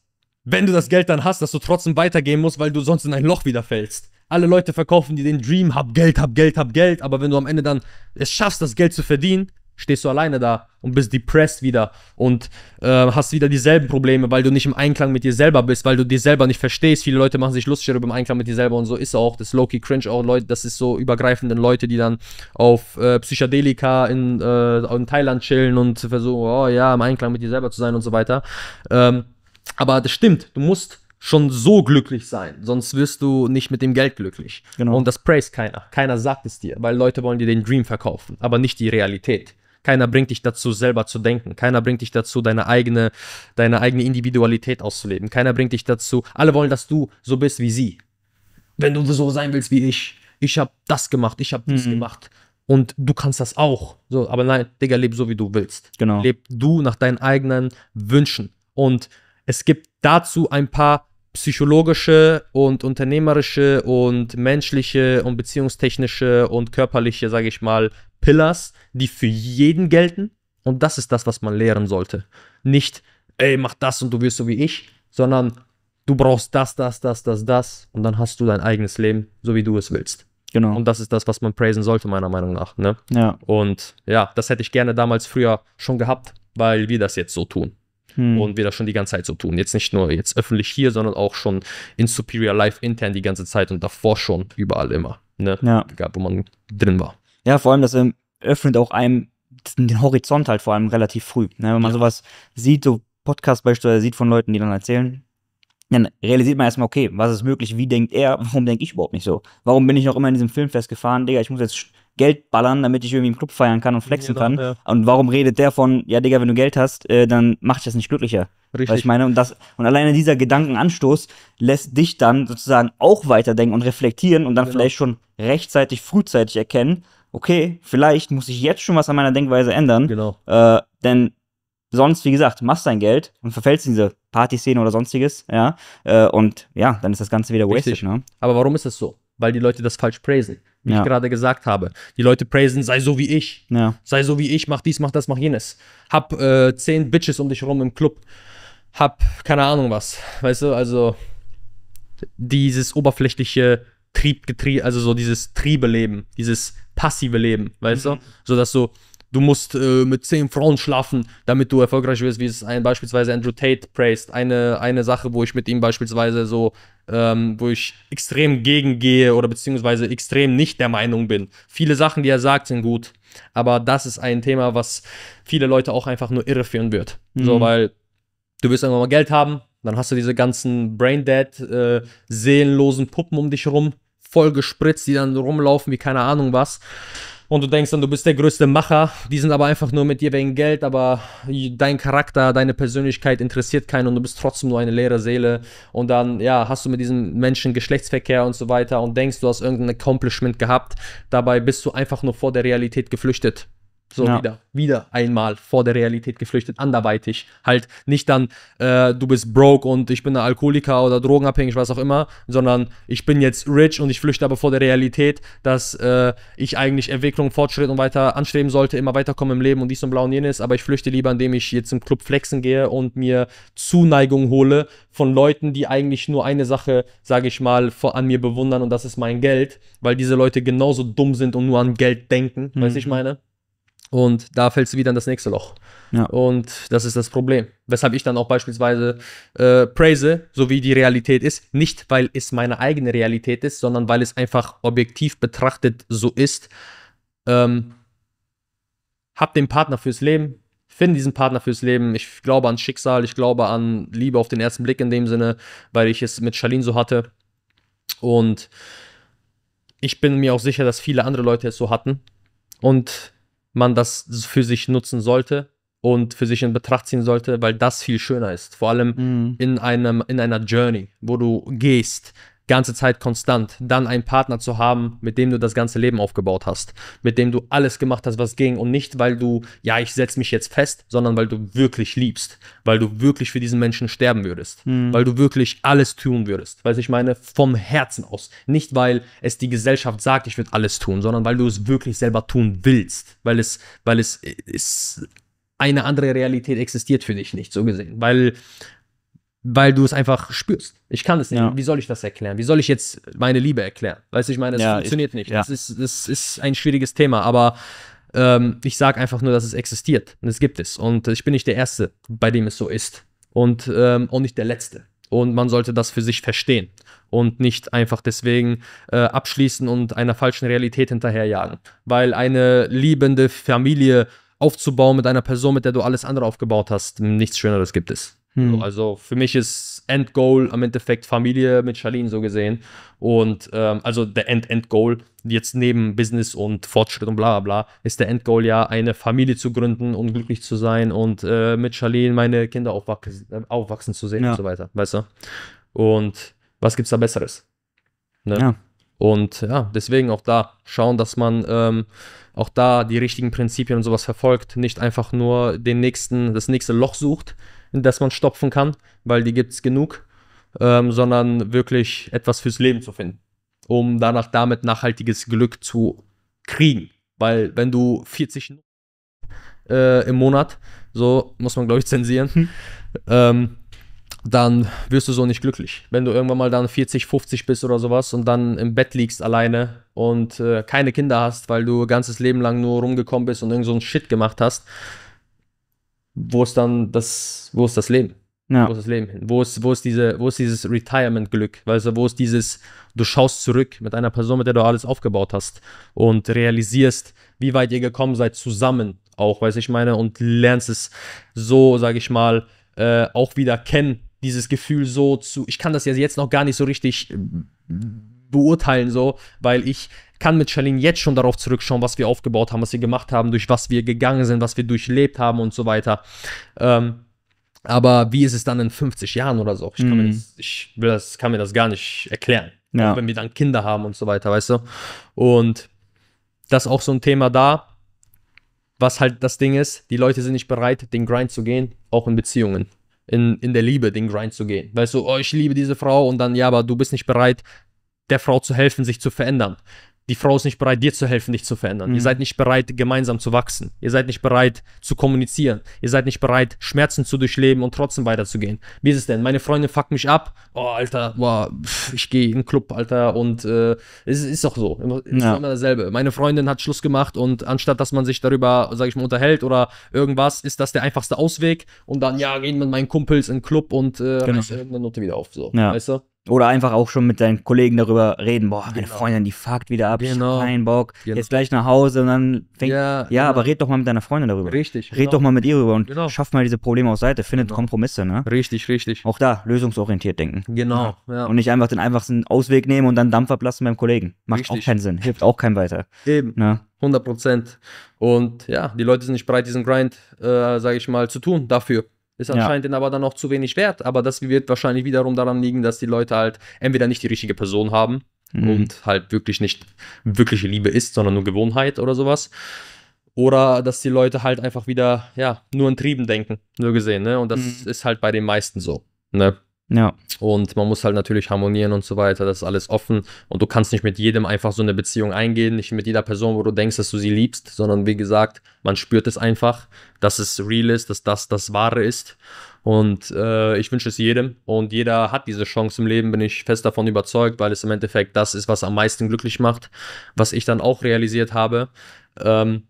wenn du das Geld dann hast, dass du trotzdem weitergehen musst, weil du sonst in ein Loch wieder fällst. Alle Leute verkaufen dir den Dream, hab Geld, hab Geld, hab Geld, aber wenn du am Ende dann es schaffst, das Geld zu verdienen, stehst du alleine da und bist depressed wieder und äh, hast wieder dieselben Probleme, weil du nicht im Einklang mit dir selber bist, weil du dir selber nicht verstehst. Viele Leute machen sich lustig darüber im Einklang mit dir selber und so ist auch das Loki Cringe auch Leute, das ist so übergreifenden Leute, die dann auf äh, Psychedelika in, äh, in Thailand chillen und versuchen, oh ja, im Einklang mit dir selber zu sein und so weiter. Ähm, aber das stimmt, du musst schon so glücklich sein, sonst wirst du nicht mit dem Geld glücklich. Genau. Und das praise keiner. Keiner sagt es dir, weil Leute wollen dir den Dream verkaufen, aber nicht die Realität. Keiner bringt dich dazu, selber zu denken. Keiner bringt dich dazu, deine eigene, deine eigene Individualität auszuleben. Keiner bringt dich dazu. Alle wollen, dass du so bist wie sie. Wenn du so sein willst wie ich. Ich habe das gemacht, ich habe dies mhm. gemacht und du kannst das auch. So, aber nein, Digga, leb so wie du willst. Genau. Leb du nach deinen eigenen Wünschen. Und es gibt dazu ein paar psychologische und unternehmerische und menschliche und beziehungstechnische und körperliche, sage ich mal, Pillars, die für jeden gelten. Und das ist das, was man lehren sollte. Nicht, ey, mach das und du wirst so wie ich, sondern du brauchst das, das, das, das, das und dann hast du dein eigenes Leben, so wie du es willst. Genau. Und das ist das, was man praisen sollte, meiner Meinung nach. Ne? Ja. Und ja, das hätte ich gerne damals früher schon gehabt, weil wir das jetzt so tun hm. und wir das schon die ganze Zeit so tun. Jetzt nicht nur jetzt öffentlich hier, sondern auch schon in Superior Life intern die ganze Zeit und davor schon überall immer, ne? Ja. Egal, wo man drin war. Ja, vor allem, das ähm, öffnet auch einem den Horizont halt vor allem relativ früh. Ne? Wenn man ja. sowas sieht, so Podcast beispielsweise sieht von Leuten, die dann erzählen, dann realisiert man erstmal, okay, was ist möglich, wie denkt er, warum denke ich überhaupt nicht so? Warum bin ich noch immer in diesem Film festgefahren, Digga, ich muss jetzt Geld ballern, damit ich irgendwie im Club feiern kann und flexen ja, kann. Ja. Und warum redet der von, ja, Digga, wenn du Geld hast, äh, dann mach ich das nicht glücklicher. Richtig. Weil ich meine, und, das, und alleine dieser Gedankenanstoß lässt dich dann sozusagen auch weiterdenken und reflektieren und dann genau. vielleicht schon rechtzeitig, frühzeitig erkennen, okay, vielleicht muss ich jetzt schon was an meiner Denkweise ändern. Genau. Äh, denn sonst, wie gesagt, machst dein Geld und verfällst in diese Partyszene oder sonstiges, ja. Äh, und ja, dann ist das Ganze wieder wasted. Ne? Aber warum ist das so? weil die Leute das falsch praisen. Wie ja. ich gerade gesagt habe. Die Leute praisen, sei so wie ich. Ja. Sei so wie ich, mach dies, mach das, mach jenes. Hab äh, zehn Bitches um dich rum im Club. Hab keine Ahnung was. Weißt du, also dieses oberflächliche Trieb, also so dieses Triebeleben, dieses passive Leben, weißt mhm. du? So dass so du musst äh, mit zehn Frauen schlafen, damit du erfolgreich wirst, wie es ein, beispielsweise Andrew Tate praised. Eine, eine Sache, wo ich mit ihm beispielsweise so, ähm, wo ich extrem gegengehe oder beziehungsweise extrem nicht der Meinung bin. Viele Sachen, die er sagt, sind gut, aber das ist ein Thema, was viele Leute auch einfach nur irreführen wird. Mhm. So, weil du wirst irgendwann mal Geld haben, dann hast du diese ganzen Braindead, äh, seelenlosen Puppen um dich rum, voll gespritzt, die dann rumlaufen wie keine Ahnung was. Und du denkst dann, du bist der größte Macher. Die sind aber einfach nur mit dir wegen Geld, aber dein Charakter, deine Persönlichkeit interessiert keinen und du bist trotzdem nur eine leere Seele. Und dann, ja, hast du mit diesen Menschen Geschlechtsverkehr und so weiter und denkst, du hast irgendein Accomplishment gehabt. Dabei bist du einfach nur vor der Realität geflüchtet. So ja. wieder, wieder einmal vor der Realität geflüchtet, anderweitig. Halt nicht dann, äh, du bist broke und ich bin ein Alkoholiker oder drogenabhängig, was auch immer, sondern ich bin jetzt rich und ich flüchte aber vor der Realität, dass äh, ich eigentlich Entwicklung, Fortschritt und weiter anstreben sollte, immer weiterkommen im Leben und dies und blau und jenes, aber ich flüchte lieber, indem ich jetzt im Club flexen gehe und mir Zuneigung hole von Leuten, die eigentlich nur eine Sache, sage ich mal, vor, an mir bewundern und das ist mein Geld, weil diese Leute genauso dumm sind und nur an Geld denken, mhm. weiß ich meine? Und da fällst du wieder in das nächste Loch. Ja. Und das ist das Problem. Weshalb ich dann auch beispielsweise äh, praise, so wie die Realität ist. Nicht, weil es meine eigene Realität ist, sondern weil es einfach objektiv betrachtet so ist. Ähm, hab den Partner fürs Leben, finde diesen Partner fürs Leben. Ich glaube an Schicksal, ich glaube an Liebe auf den ersten Blick in dem Sinne, weil ich es mit Charlene so hatte. Und ich bin mir auch sicher, dass viele andere Leute es so hatten. Und man das für sich nutzen sollte und für sich in Betracht ziehen sollte, weil das viel schöner ist. Vor allem mm. in, einem, in einer Journey, wo du gehst, ganze Zeit konstant, dann einen Partner zu haben, mit dem du das ganze Leben aufgebaut hast, mit dem du alles gemacht hast, was ging und nicht, weil du, ja, ich setze mich jetzt fest, sondern weil du wirklich liebst, weil du wirklich für diesen Menschen sterben würdest, mhm. weil du wirklich alles tun würdest, weil ich meine, vom Herzen aus, nicht weil es die Gesellschaft sagt, ich würde alles tun, sondern weil du es wirklich selber tun willst, weil es, weil es ist eine andere Realität existiert für dich nicht, so gesehen. Weil weil du es einfach spürst. Ich kann es nicht. Ja. Wie soll ich das erklären? Wie soll ich jetzt meine Liebe erklären? Weißt du, ich meine, es ja, funktioniert ich, nicht. Ja. Das, ist, das ist ein schwieriges Thema, aber ähm, ich sage einfach nur, dass es existiert und es gibt es. Und ich bin nicht der Erste, bei dem es so ist. Und ähm, auch nicht der Letzte. Und man sollte das für sich verstehen und nicht einfach deswegen äh, abschließen und einer falschen Realität hinterherjagen. Weil eine liebende Familie aufzubauen mit einer Person, mit der du alles andere aufgebaut hast, nichts Schöneres gibt es. Hm. Also für mich ist Endgoal am Endeffekt Familie mit Charlene so gesehen. Und ähm, also der End-End-Goal, jetzt neben Business und Fortschritt und bla bla bla, ist der Endgoal ja, eine Familie zu gründen und glücklich zu sein und äh, mit Charlene meine Kinder aufwachsen, äh, aufwachsen zu sehen ja. und so weiter. Weißt du? Und was gibt's da Besseres? Ne? Ja. Und ja, deswegen auch da schauen, dass man ähm, auch da die richtigen Prinzipien und sowas verfolgt, nicht einfach nur den nächsten, das nächste Loch sucht, in das man stopfen kann, weil die gibt es genug, ähm, sondern wirklich etwas fürs Leben zu finden, um danach damit nachhaltiges Glück zu kriegen. Weil wenn du 40 äh, im Monat, so muss man glaube ich zensieren, hm. ähm, dann wirst du so nicht glücklich. Wenn du irgendwann mal dann 40, 50 bist oder sowas und dann im Bett liegst alleine und äh, keine Kinder hast, weil du ganzes Leben lang nur rumgekommen bist und irgend so einen Shit gemacht hast, wo ist dann das, wo ist das Leben? Ja. Wo ist das Leben hin? Wo ist, wo ist, diese, wo ist dieses Retirement-Glück? Weißt du, wo ist dieses, du schaust zurück mit einer Person, mit der du alles aufgebaut hast und realisierst, wie weit ihr gekommen seid zusammen auch, weißt du, ich meine, und lernst es so, sage ich mal, äh, auch wieder kennen, dieses Gefühl so zu, ich kann das ja jetzt noch gar nicht so richtig äh, beurteilen so, weil ich kann mit Charlene jetzt schon darauf zurückschauen, was wir aufgebaut haben, was wir gemacht haben, durch was wir gegangen sind, was wir durchlebt haben und so weiter. Ähm, aber wie ist es dann in 50 Jahren oder so? Ich kann, mhm. mir, das, ich will das, kann mir das gar nicht erklären. Ja. Auch wenn wir dann Kinder haben und so weiter, weißt du? Und das ist auch so ein Thema da, was halt das Ding ist, die Leute sind nicht bereit, den Grind zu gehen, auch in Beziehungen. In, in der Liebe, den Grind zu gehen. Weißt du, oh, ich liebe diese Frau und dann, ja, aber du bist nicht bereit, der Frau zu helfen, sich zu verändern die Frau ist nicht bereit, dir zu helfen, dich zu verändern. Mhm. Ihr seid nicht bereit, gemeinsam zu wachsen. Ihr seid nicht bereit, zu kommunizieren. Ihr seid nicht bereit, Schmerzen zu durchleben und trotzdem weiterzugehen. Wie ist es denn? Meine Freundin fuckt mich ab. Oh, Alter, boah, pff, ich gehe in den Club, Alter. Und äh, es ist doch so. Es ist ja. immer dasselbe. Meine Freundin hat Schluss gemacht und anstatt, dass man sich darüber, sage ich mal, unterhält oder irgendwas, ist das der einfachste Ausweg. Und dann, ja, gehen mit meinen Kumpels in den Club und äh, genau. reißt irgendeine Note wieder auf. So, ja. weißt du? Oder einfach auch schon mit deinen Kollegen darüber reden. Boah, meine genau. Freundin, die fuckt wieder ab. Genau. keinen Bock. Genau. Jetzt gleich nach Hause und dann fängt. Ja, ja genau. aber red doch mal mit deiner Freundin darüber. Richtig. Red doch genau. mal mit ihr darüber und genau. schaff mal diese Probleme aus Seite. Findet genau. Kompromisse, ne? Richtig, richtig. Auch da, lösungsorientiert denken. Genau. Ja. Und nicht einfach den einfachsten Ausweg nehmen und dann Dampf ablassen beim Kollegen. Macht richtig. auch keinen Sinn. Hilft auch keinem weiter. Eben. Na? Ne? 100 Prozent. Und ja, die Leute sind nicht bereit, diesen Grind, äh, sage ich mal, zu tun dafür. Ist anscheinend ja. aber dann auch zu wenig wert. Aber das wird wahrscheinlich wiederum daran liegen, dass die Leute halt entweder nicht die richtige Person haben mhm. und halt wirklich nicht wirkliche Liebe ist, sondern nur Gewohnheit oder sowas. Oder dass die Leute halt einfach wieder, ja, nur in Trieben denken, nur gesehen, ne? Und das mhm. ist halt bei den meisten so, ne? Ja. Und man muss halt natürlich harmonieren und so weiter. Das ist alles offen. Und du kannst nicht mit jedem einfach so eine Beziehung eingehen. Nicht mit jeder Person, wo du denkst, dass du sie liebst, sondern wie gesagt, man spürt es einfach, dass es real ist, dass das das Wahre ist. Und äh, ich wünsche es jedem. Und jeder hat diese Chance im Leben, bin ich fest davon überzeugt, weil es im Endeffekt das ist, was am meisten glücklich macht. Was ich dann auch realisiert habe, ähm,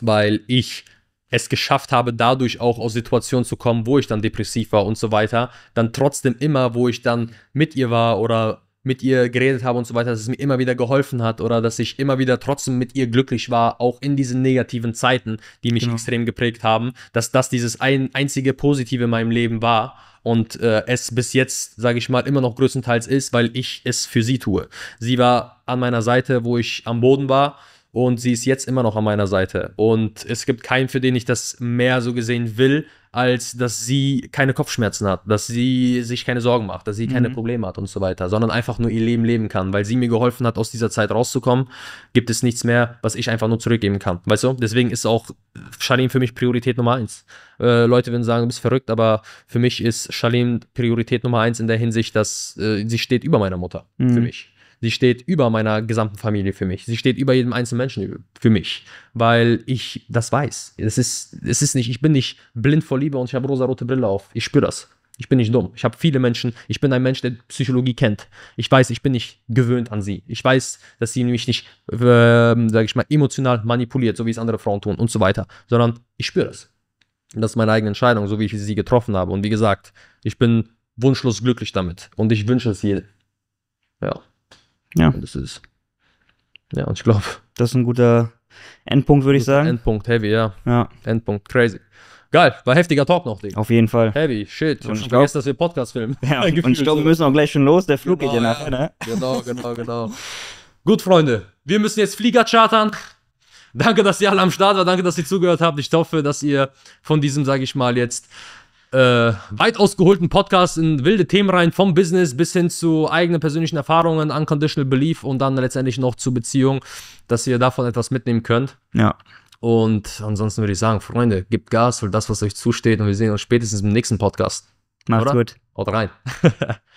weil ich es geschafft habe, dadurch auch aus Situationen zu kommen, wo ich dann depressiv war und so weiter, dann trotzdem immer, wo ich dann mit ihr war oder mit ihr geredet habe und so weiter, dass es mir immer wieder geholfen hat oder dass ich immer wieder trotzdem mit ihr glücklich war, auch in diesen negativen Zeiten, die mich genau. extrem geprägt haben, dass das dieses ein, einzige Positive in meinem Leben war und äh, es bis jetzt, sage ich mal, immer noch größtenteils ist, weil ich es für sie tue. Sie war an meiner Seite, wo ich am Boden war, und sie ist jetzt immer noch an meiner Seite. Und es gibt keinen, für den ich das mehr so gesehen will, als dass sie keine Kopfschmerzen hat, dass sie sich keine Sorgen macht, dass sie mhm. keine Probleme hat und so weiter, sondern einfach nur ihr Leben leben kann, weil sie mir geholfen hat, aus dieser Zeit rauszukommen, gibt es nichts mehr, was ich einfach nur zurückgeben kann. Weißt du? Deswegen ist auch Shalim für mich Priorität Nummer eins. Äh, Leute würden sagen, du bist verrückt, aber für mich ist Shalim Priorität Nummer eins in der Hinsicht, dass äh, sie steht über meiner Mutter. Mhm. Für mich. Sie steht über meiner gesamten Familie für mich. Sie steht über jedem einzelnen Menschen für mich, weil ich das weiß. Es ist, es ist nicht, ich bin nicht blind vor Liebe und ich habe rosa-rote Brille auf. Ich spüre das. Ich bin nicht dumm. Ich habe viele Menschen. Ich bin ein Mensch, der Psychologie kennt. Ich weiß, ich bin nicht gewöhnt an sie. Ich weiß, dass sie mich nicht, äh, sage ich mal, emotional manipuliert, so wie es andere Frauen tun und so weiter, sondern ich spüre das. Das ist meine eigene Entscheidung, so wie ich sie getroffen habe. Und wie gesagt, ich bin wunschlos glücklich damit und ich wünsche es jedem. Ja. Ja. Und das ist. Ja, und ich glaube. Das ist ein guter Endpunkt, würde ich sagen. Endpunkt, heavy, ja. Ja. Endpunkt, crazy. Geil, war heftiger Talk noch, Digga. Auf jeden Fall. Heavy, shit. Und ich glaube, dass wir Podcast filmen. Ja, (laughs) und ich glaube, wir müssen auch gleich schon los. Der Flug genau, geht ja genau, nachher, ne? Genau, genau, genau. Gut, Freunde, wir müssen jetzt Flieger chartern. Danke, dass ihr alle am Start war. Danke, dass ihr zugehört habt. Ich hoffe, dass ihr von diesem, sage ich mal, jetzt äh, weit ausgeholten Podcast in wilde Themen rein, vom Business bis hin zu eigenen persönlichen Erfahrungen, Unconditional Belief und dann letztendlich noch zu Beziehung, dass ihr davon etwas mitnehmen könnt. Ja. Und ansonsten würde ich sagen, Freunde, gebt Gas für das, was euch zusteht und wir sehen uns spätestens im nächsten Podcast. Macht's Oder? gut. Haut rein. (laughs)